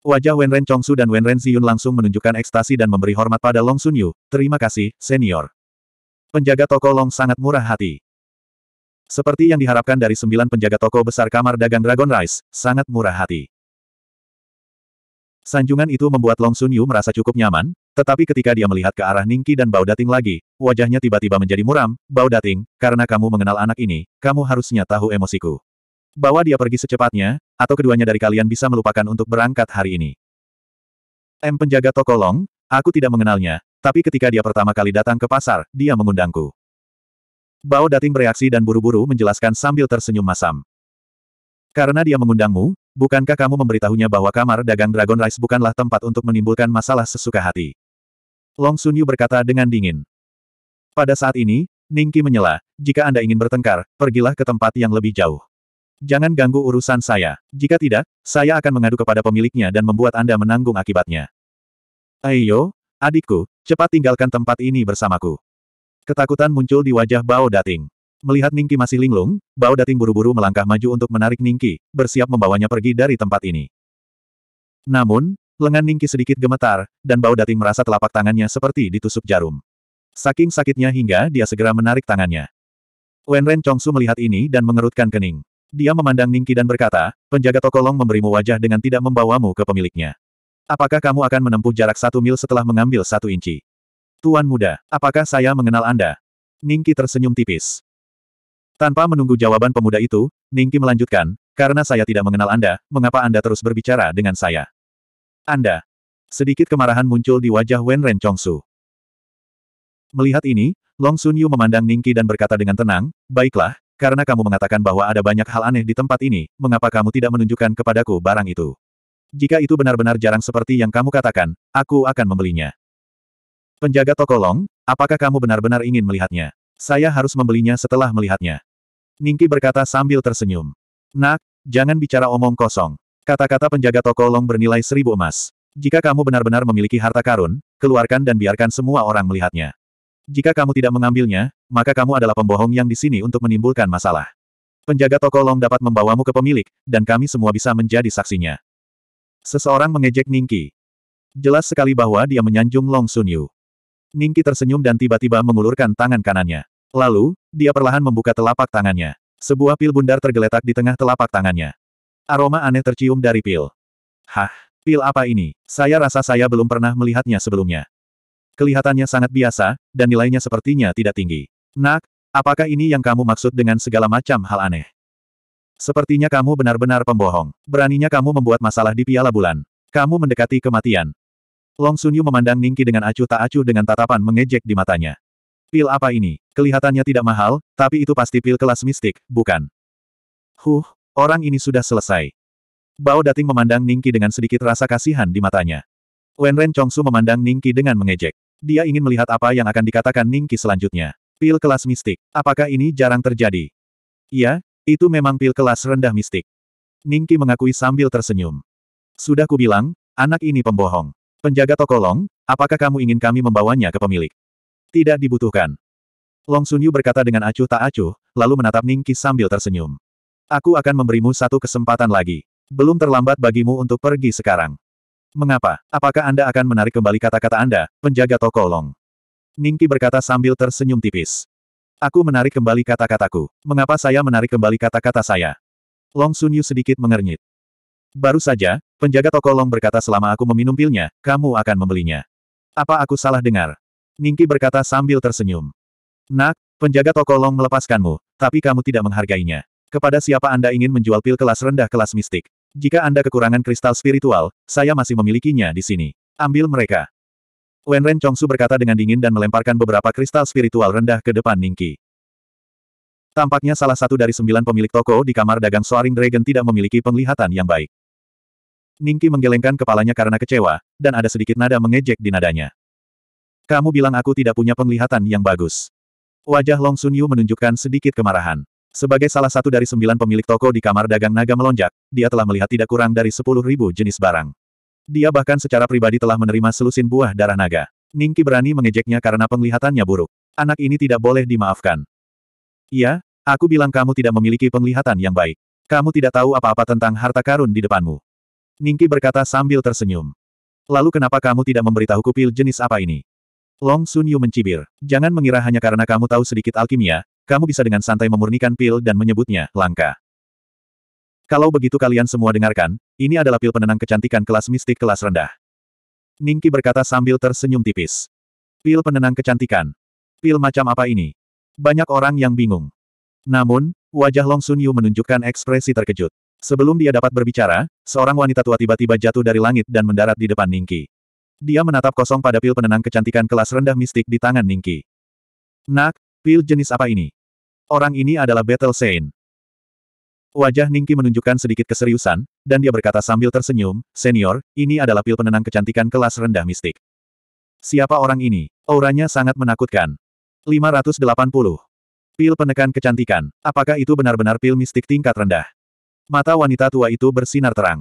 Wajah Wen Wenren Chongsu dan Wen Ren Ziyun langsung menunjukkan ekstasi dan memberi hormat pada Long Sun Yu, terima kasih, senior. Penjaga toko Long sangat murah hati. Seperti yang diharapkan dari sembilan penjaga toko besar kamar dagang Dragon Rice, sangat murah hati. Sanjungan itu membuat Long Sun Yu merasa cukup nyaman, tetapi ketika dia melihat ke arah Ningki dan Bao Dating lagi, wajahnya tiba-tiba menjadi muram, Bao Dating, karena kamu mengenal anak ini, kamu harusnya tahu emosiku. Bawa dia pergi secepatnya, atau keduanya dari kalian bisa melupakan untuk berangkat hari ini. M penjaga toko Long, aku tidak mengenalnya, tapi ketika dia pertama kali datang ke pasar, dia mengundangku. Bao Dating bereaksi dan buru-buru menjelaskan sambil tersenyum masam. Karena dia mengundangmu, Bukankah kamu memberitahunya bahwa kamar dagang Dragon Rice bukanlah tempat untuk menimbulkan masalah sesuka hati? Long Sun Yu berkata dengan dingin. Pada saat ini, Ningki menyela, jika Anda ingin bertengkar, pergilah ke tempat yang lebih jauh. Jangan ganggu urusan saya. Jika tidak, saya akan mengadu kepada pemiliknya dan membuat Anda menanggung akibatnya. Ayo, adikku, cepat tinggalkan tempat ini bersamaku. Ketakutan muncul di wajah Bao Dating. Melihat Ningki masih linglung, Bao Dating buru-buru melangkah maju untuk menarik Ningki, bersiap membawanya pergi dari tempat ini. Namun, lengan Ningki sedikit gemetar, dan Bao Dating merasa telapak tangannya seperti ditusuk jarum. Saking sakitnya hingga dia segera menarik tangannya. Wenren Chongsu melihat ini dan mengerutkan kening. Dia memandang Ningki dan berkata, penjaga toko Long memberimu wajah dengan tidak membawamu ke pemiliknya. Apakah kamu akan menempuh jarak satu mil setelah mengambil satu inci? Tuan muda, apakah saya mengenal Anda? Ningki tersenyum tipis. Tanpa menunggu jawaban pemuda itu, Ningki melanjutkan, karena saya tidak mengenal Anda, mengapa Anda terus berbicara dengan saya? Anda. Sedikit kemarahan muncul di wajah Wen Ren Chongsu. Melihat ini, Long Sun Yu memandang Ningki dan berkata dengan tenang, baiklah, karena kamu mengatakan bahwa ada banyak hal aneh di tempat ini, mengapa kamu tidak menunjukkan kepadaku barang itu? Jika itu benar-benar jarang seperti yang kamu katakan, aku akan membelinya. Penjaga toko Long, apakah kamu benar-benar ingin melihatnya? Saya harus membelinya setelah melihatnya. Ningki berkata sambil tersenyum. Nak, jangan bicara omong kosong. Kata-kata penjaga toko Long bernilai seribu emas. Jika kamu benar-benar memiliki harta karun, keluarkan dan biarkan semua orang melihatnya. Jika kamu tidak mengambilnya, maka kamu adalah pembohong yang di sini untuk menimbulkan masalah. Penjaga toko Long dapat membawamu ke pemilik, dan kami semua bisa menjadi saksinya. Seseorang mengejek Ningki. Jelas sekali bahwa dia menyanjung Long Sunyu. Ningki tersenyum dan tiba-tiba mengulurkan tangan kanannya. Lalu, dia perlahan membuka telapak tangannya. Sebuah pil bundar tergeletak di tengah telapak tangannya. Aroma aneh tercium dari pil. Hah, pil apa ini? Saya rasa saya belum pernah melihatnya sebelumnya. Kelihatannya sangat biasa, dan nilainya sepertinya tidak tinggi. Nak, apakah ini yang kamu maksud dengan segala macam hal aneh? Sepertinya kamu benar-benar pembohong. Beraninya kamu membuat masalah di piala bulan. Kamu mendekati kematian. Long Sunyu memandang Ningki dengan acuh tak acuh dengan tatapan mengejek di matanya. Pil apa ini? Kelihatannya tidak mahal, tapi itu pasti pil kelas mistik, bukan? Huh, orang ini sudah selesai. Bao Dating memandang Ningki dengan sedikit rasa kasihan di matanya. Wen Ren Chongsu memandang Ningki dengan mengejek. Dia ingin melihat apa yang akan dikatakan Ningki selanjutnya. Pil kelas mistik, apakah ini jarang terjadi? Iya, itu memang pil kelas rendah mistik. Ningki mengakui sambil tersenyum. Sudah kubilang, anak ini pembohong. Penjaga toko Long, apakah kamu ingin kami membawanya ke pemilik? Tidak dibutuhkan. Long Sunyu berkata dengan acuh tak acuh, lalu menatap Ningki sambil tersenyum. Aku akan memberimu satu kesempatan lagi. Belum terlambat bagimu untuk pergi sekarang. Mengapa? Apakah Anda akan menarik kembali kata-kata Anda, penjaga toko Long? Ningki berkata sambil tersenyum tipis. Aku menarik kembali kata-kataku. Mengapa saya menarik kembali kata-kata saya? Long Sunyu sedikit mengernyit. Baru saja, penjaga toko Long berkata selama aku meminum pilnya, kamu akan membelinya. Apa aku salah dengar? Ningki berkata sambil tersenyum. Nak, penjaga toko Long melepaskanmu, tapi kamu tidak menghargainya. Kepada siapa Anda ingin menjual pil kelas rendah kelas mistik? Jika Anda kekurangan kristal spiritual, saya masih memilikinya di sini. Ambil mereka. Wenren Chongsu berkata dengan dingin dan melemparkan beberapa kristal spiritual rendah ke depan Ningki. Tampaknya salah satu dari sembilan pemilik toko di kamar dagang Soaring Dragon tidak memiliki penglihatan yang baik. Ningki menggelengkan kepalanya karena kecewa, dan ada sedikit nada mengejek di nadanya. Kamu bilang aku tidak punya penglihatan yang bagus. Wajah Long Sun Yu menunjukkan sedikit kemarahan. Sebagai salah satu dari sembilan pemilik toko di kamar dagang naga melonjak, dia telah melihat tidak kurang dari sepuluh ribu jenis barang. Dia bahkan secara pribadi telah menerima selusin buah darah naga. Ningki berani mengejeknya karena penglihatannya buruk. Anak ini tidak boleh dimaafkan. Iya, aku bilang kamu tidak memiliki penglihatan yang baik. Kamu tidak tahu apa-apa tentang harta karun di depanmu. Ningki berkata sambil tersenyum. Lalu kenapa kamu tidak memberitahuku pil jenis apa ini? Long Sun Yu mencibir. Jangan mengira hanya karena kamu tahu sedikit alkimia, kamu bisa dengan santai memurnikan pil dan menyebutnya langka. Kalau begitu kalian semua dengarkan, ini adalah pil penenang kecantikan kelas mistik kelas rendah. Ningki berkata sambil tersenyum tipis. Pil penenang kecantikan. Pil macam apa ini? Banyak orang yang bingung. Namun, wajah Long Sun Yu menunjukkan ekspresi terkejut. Sebelum dia dapat berbicara, seorang wanita tua tiba-tiba jatuh dari langit dan mendarat di depan Ningki. Dia menatap kosong pada pil penenang kecantikan kelas rendah mistik di tangan Ningki. Nak, pil jenis apa ini? Orang ini adalah Battle Saint. Wajah Ningki menunjukkan sedikit keseriusan, dan dia berkata sambil tersenyum, Senior, ini adalah pil penenang kecantikan kelas rendah mistik. Siapa orang ini? Auranya sangat menakutkan. 580. Pil penekan kecantikan. Apakah itu benar-benar pil mistik tingkat rendah? Mata wanita tua itu bersinar terang.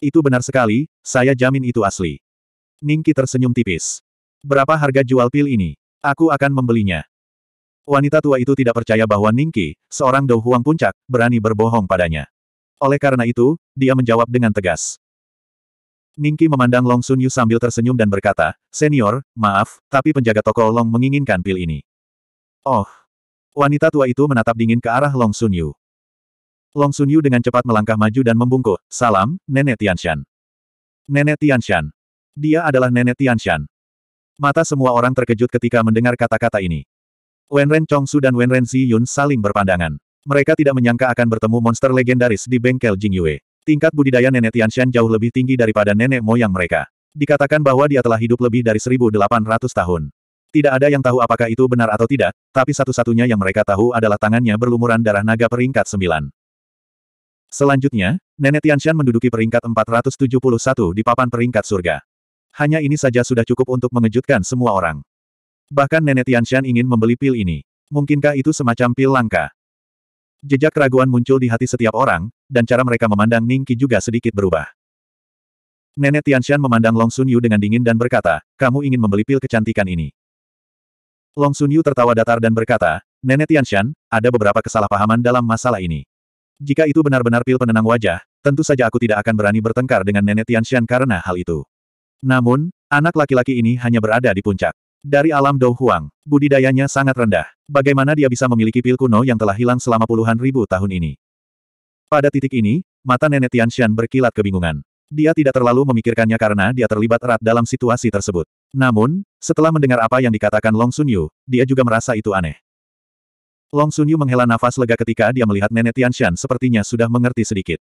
Itu benar sekali, saya jamin itu asli. Ningki tersenyum tipis. Berapa harga jual pil ini? Aku akan membelinya. Wanita tua itu tidak percaya bahwa Ningki, seorang Dou Puncak, berani berbohong padanya. Oleh karena itu, dia menjawab dengan tegas. Ningki memandang Long Sun Yu sambil tersenyum dan berkata, Senior, maaf, tapi penjaga toko Long menginginkan pil ini. Oh. Wanita tua itu menatap dingin ke arah Long Sun Yu. Long Sun Yu dengan cepat melangkah maju dan membungkuk, salam, Nenek Tianshan. Nenek Tianshan. Dia adalah Nenek Tianshan. Mata semua orang terkejut ketika mendengar kata-kata ini. Wen Wenren Chongsu dan Wen Wenren Ziyun saling berpandangan. Mereka tidak menyangka akan bertemu monster legendaris di bengkel Jingyue. Tingkat budidaya Nenek Tianshan jauh lebih tinggi daripada nenek moyang mereka. Dikatakan bahwa dia telah hidup lebih dari 1800 tahun. Tidak ada yang tahu apakah itu benar atau tidak, tapi satu-satunya yang mereka tahu adalah tangannya berlumuran darah naga peringkat 9. Selanjutnya, Nenek Tianshan menduduki peringkat 471 di papan peringkat surga. Hanya ini saja sudah cukup untuk mengejutkan semua orang. Bahkan Nenek Tianshan ingin membeli pil ini. Mungkinkah itu semacam pil langka? Jejak keraguan muncul di hati setiap orang, dan cara mereka memandang Ningki juga sedikit berubah. Nenek Tianshan memandang Long Sun Yu dengan dingin dan berkata, kamu ingin membeli pil kecantikan ini. Long Sun Yu tertawa datar dan berkata, Nenek Tianshan, ada beberapa kesalahpahaman dalam masalah ini. Jika itu benar-benar pil penenang wajah, tentu saja aku tidak akan berani bertengkar dengan nenek Tianxian karena hal itu. Namun, anak laki-laki ini hanya berada di puncak. Dari alam Dou budidayanya sangat rendah. Bagaimana dia bisa memiliki pil kuno yang telah hilang selama puluhan ribu tahun ini? Pada titik ini, mata nenek Tianxian berkilat kebingungan. Dia tidak terlalu memikirkannya karena dia terlibat erat dalam situasi tersebut. Namun, setelah mendengar apa yang dikatakan Long Sun Yu, dia juga merasa itu aneh. Long Sunyu menghela nafas lega ketika dia melihat nenek Tianshan sepertinya sudah mengerti sedikit.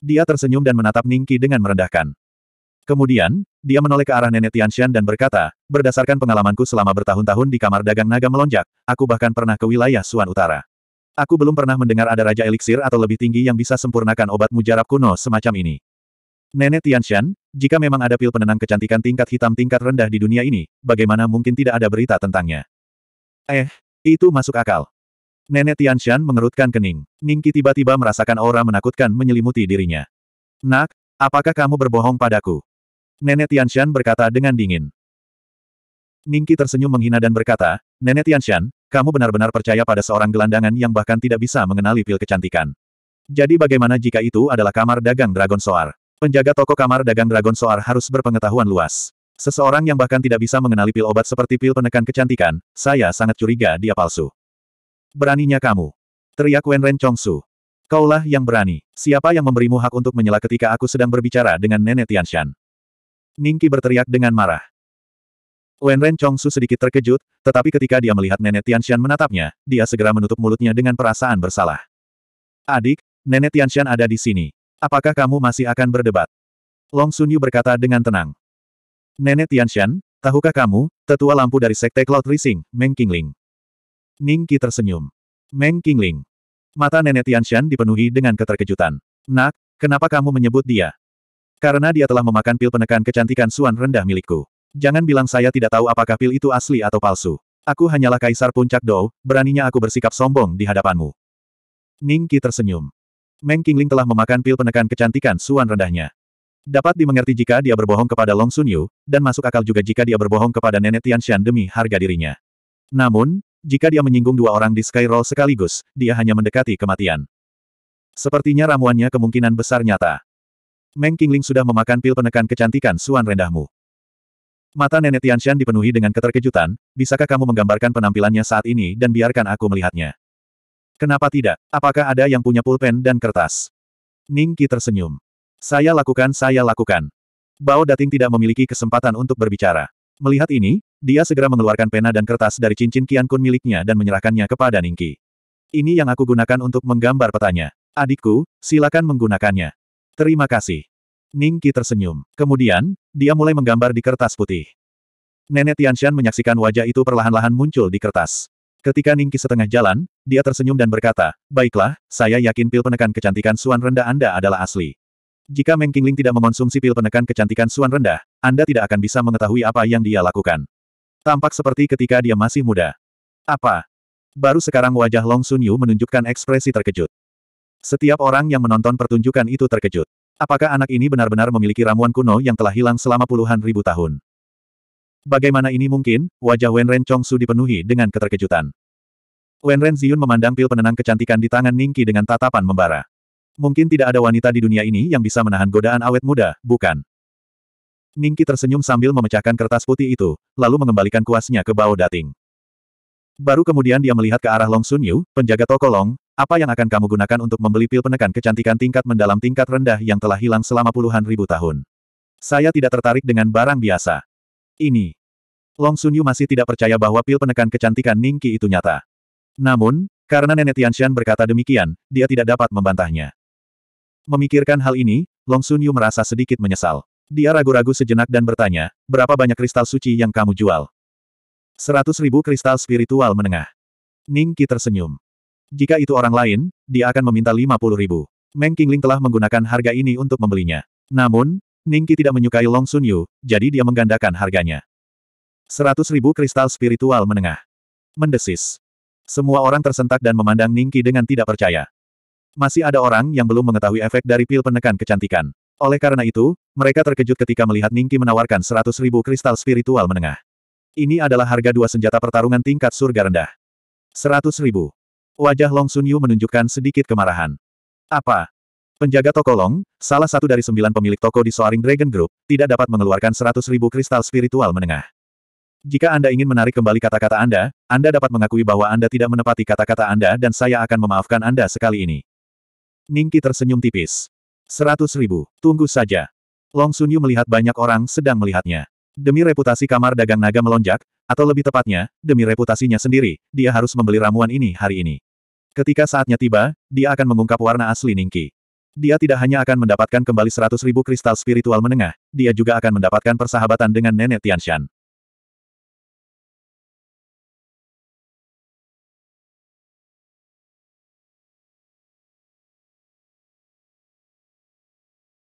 Dia tersenyum dan menatap Ningki dengan merendahkan. Kemudian, dia menoleh ke arah nenek Tianshan dan berkata, berdasarkan pengalamanku selama bertahun-tahun di kamar dagang naga melonjak, aku bahkan pernah ke wilayah Suan Utara. Aku belum pernah mendengar ada raja eliksir atau lebih tinggi yang bisa sempurnakan obat mujarab kuno semacam ini. Nenek Tianshan, jika memang ada pil penenang kecantikan tingkat hitam tingkat rendah di dunia ini, bagaimana mungkin tidak ada berita tentangnya? Eh, itu masuk akal. Nenek Tianshan mengerutkan kening. Ningki tiba-tiba merasakan aura menakutkan menyelimuti dirinya. Nak, apakah kamu berbohong padaku? Nenek Tianshan berkata dengan dingin. Ningki tersenyum menghina dan berkata, Nenek Tianshan, kamu benar-benar percaya pada seorang gelandangan yang bahkan tidak bisa mengenali pil kecantikan. Jadi bagaimana jika itu adalah kamar dagang Dragon Soar? Penjaga toko kamar dagang Dragon Soar harus berpengetahuan luas. Seseorang yang bahkan tidak bisa mengenali pil obat seperti pil penekan kecantikan, saya sangat curiga dia palsu. Beraninya kamu. Teriak Wenren Chongsu. Kaulah yang berani. Siapa yang memberimu hak untuk menyela ketika aku sedang berbicara dengan nenek Tianshan? Ningki berteriak dengan marah. Wenren Chongsu sedikit terkejut, tetapi ketika dia melihat nenek Tianshan menatapnya, dia segera menutup mulutnya dengan perasaan bersalah. Adik, nenek Tianshan ada di sini. Apakah kamu masih akan berdebat? Long Sun Yu berkata dengan tenang. Nenek Tianshan, tahukah kamu, tetua lampu dari Sekte Cloud Rising, Meng Qingling. Ning Qi tersenyum. Meng Qingling. Mata nenek Tianshan dipenuhi dengan keterkejutan. Nak, kenapa kamu menyebut dia? Karena dia telah memakan pil penekan kecantikan suan rendah milikku. Jangan bilang saya tidak tahu apakah pil itu asli atau palsu. Aku hanyalah kaisar puncak Dou, beraninya aku bersikap sombong di hadapanmu. Ning Qi tersenyum. Meng Qingling telah memakan pil penekan kecantikan suan rendahnya. Dapat dimengerti jika dia berbohong kepada Long Sun Yu, dan masuk akal juga jika dia berbohong kepada nenek Tianshan demi harga dirinya. Namun, jika dia menyinggung dua orang di Skyroll sekaligus, dia hanya mendekati kematian. Sepertinya ramuannya kemungkinan besar nyata. Meng Qingling sudah memakan pil penekan kecantikan suan rendahmu. Mata nenek Tianshan dipenuhi dengan keterkejutan, bisakah kamu menggambarkan penampilannya saat ini dan biarkan aku melihatnya? Kenapa tidak? Apakah ada yang punya pulpen dan kertas? Ning Qi tersenyum. Saya lakukan, saya lakukan. Bao Dating tidak memiliki kesempatan untuk berbicara. Melihat ini, dia segera mengeluarkan pena dan kertas dari cincin Kian Kun miliknya dan menyerahkannya kepada Ningki. Ini yang aku gunakan untuk menggambar petanya. Adikku, silakan menggunakannya. Terima kasih. Ningki tersenyum. Kemudian, dia mulai menggambar di kertas putih. Nenek Tianshan menyaksikan wajah itu perlahan-lahan muncul di kertas. Ketika Ningki setengah jalan, dia tersenyum dan berkata, Baiklah, saya yakin pil penekan kecantikan suan rendah Anda adalah asli. Jika Meng Qingling tidak mengonsumsi pil penekan kecantikan suan rendah, Anda tidak akan bisa mengetahui apa yang dia lakukan. Tampak seperti ketika dia masih muda. Apa? Baru sekarang wajah Long Sun Yu menunjukkan ekspresi terkejut. Setiap orang yang menonton pertunjukan itu terkejut. Apakah anak ini benar-benar memiliki ramuan kuno yang telah hilang selama puluhan ribu tahun? Bagaimana ini mungkin? Wajah Wen Ren Chong Su dipenuhi dengan keterkejutan. Wen Ren Ziyun memandang pil penenang kecantikan di tangan Ningki dengan tatapan membara. Mungkin tidak ada wanita di dunia ini yang bisa menahan godaan awet muda, bukan? Ningki tersenyum sambil memecahkan kertas putih itu, lalu mengembalikan kuasnya ke Bao Dating. Baru kemudian dia melihat ke arah Long Sun Yu, penjaga toko Long, apa yang akan kamu gunakan untuk membeli pil penekan kecantikan tingkat mendalam tingkat rendah yang telah hilang selama puluhan ribu tahun? Saya tidak tertarik dengan barang biasa. Ini. Long Sun Yu masih tidak percaya bahwa pil penekan kecantikan Ningki itu nyata. Namun, karena nenek Tianshan berkata demikian, dia tidak dapat membantahnya. Memikirkan hal ini, Long Sun Yu merasa sedikit menyesal. Dia ragu-ragu sejenak dan bertanya, berapa banyak kristal suci yang kamu jual? Seratus ribu kristal spiritual menengah. Ning Qi tersenyum. Jika itu orang lain, dia akan meminta lima puluh ribu. Meng Qingling telah menggunakan harga ini untuk membelinya. Namun, Ning Qi tidak menyukai Long Sun Yu, jadi dia menggandakan harganya. Seratus ribu kristal spiritual menengah. Mendesis. Semua orang tersentak dan memandang Ning Qi dengan tidak percaya. Masih ada orang yang belum mengetahui efek dari pil penekan kecantikan. Oleh karena itu, mereka terkejut ketika melihat Ningki menawarkan seratus ribu kristal spiritual menengah. Ini adalah harga dua senjata pertarungan tingkat surga rendah. Seratus ribu. Wajah Long Sun Yu menunjukkan sedikit kemarahan. Apa? Penjaga toko Long, salah satu dari sembilan pemilik toko di Soaring Dragon Group, tidak dapat mengeluarkan seratus ribu kristal spiritual menengah. Jika Anda ingin menarik kembali kata-kata Anda, Anda dapat mengakui bahwa Anda tidak menepati kata-kata Anda dan saya akan memaafkan Anda sekali ini. Ningki tersenyum tipis. Seratus ribu. Tunggu saja. Long Sunyu melihat banyak orang sedang melihatnya. Demi reputasi kamar dagang naga melonjak, atau lebih tepatnya, demi reputasinya sendiri, dia harus membeli ramuan ini hari ini. Ketika saatnya tiba, dia akan mengungkap warna asli Ningki. Dia tidak hanya akan mendapatkan kembali seratus ribu kristal spiritual menengah, dia juga akan mendapatkan persahabatan dengan nenek Tianshan.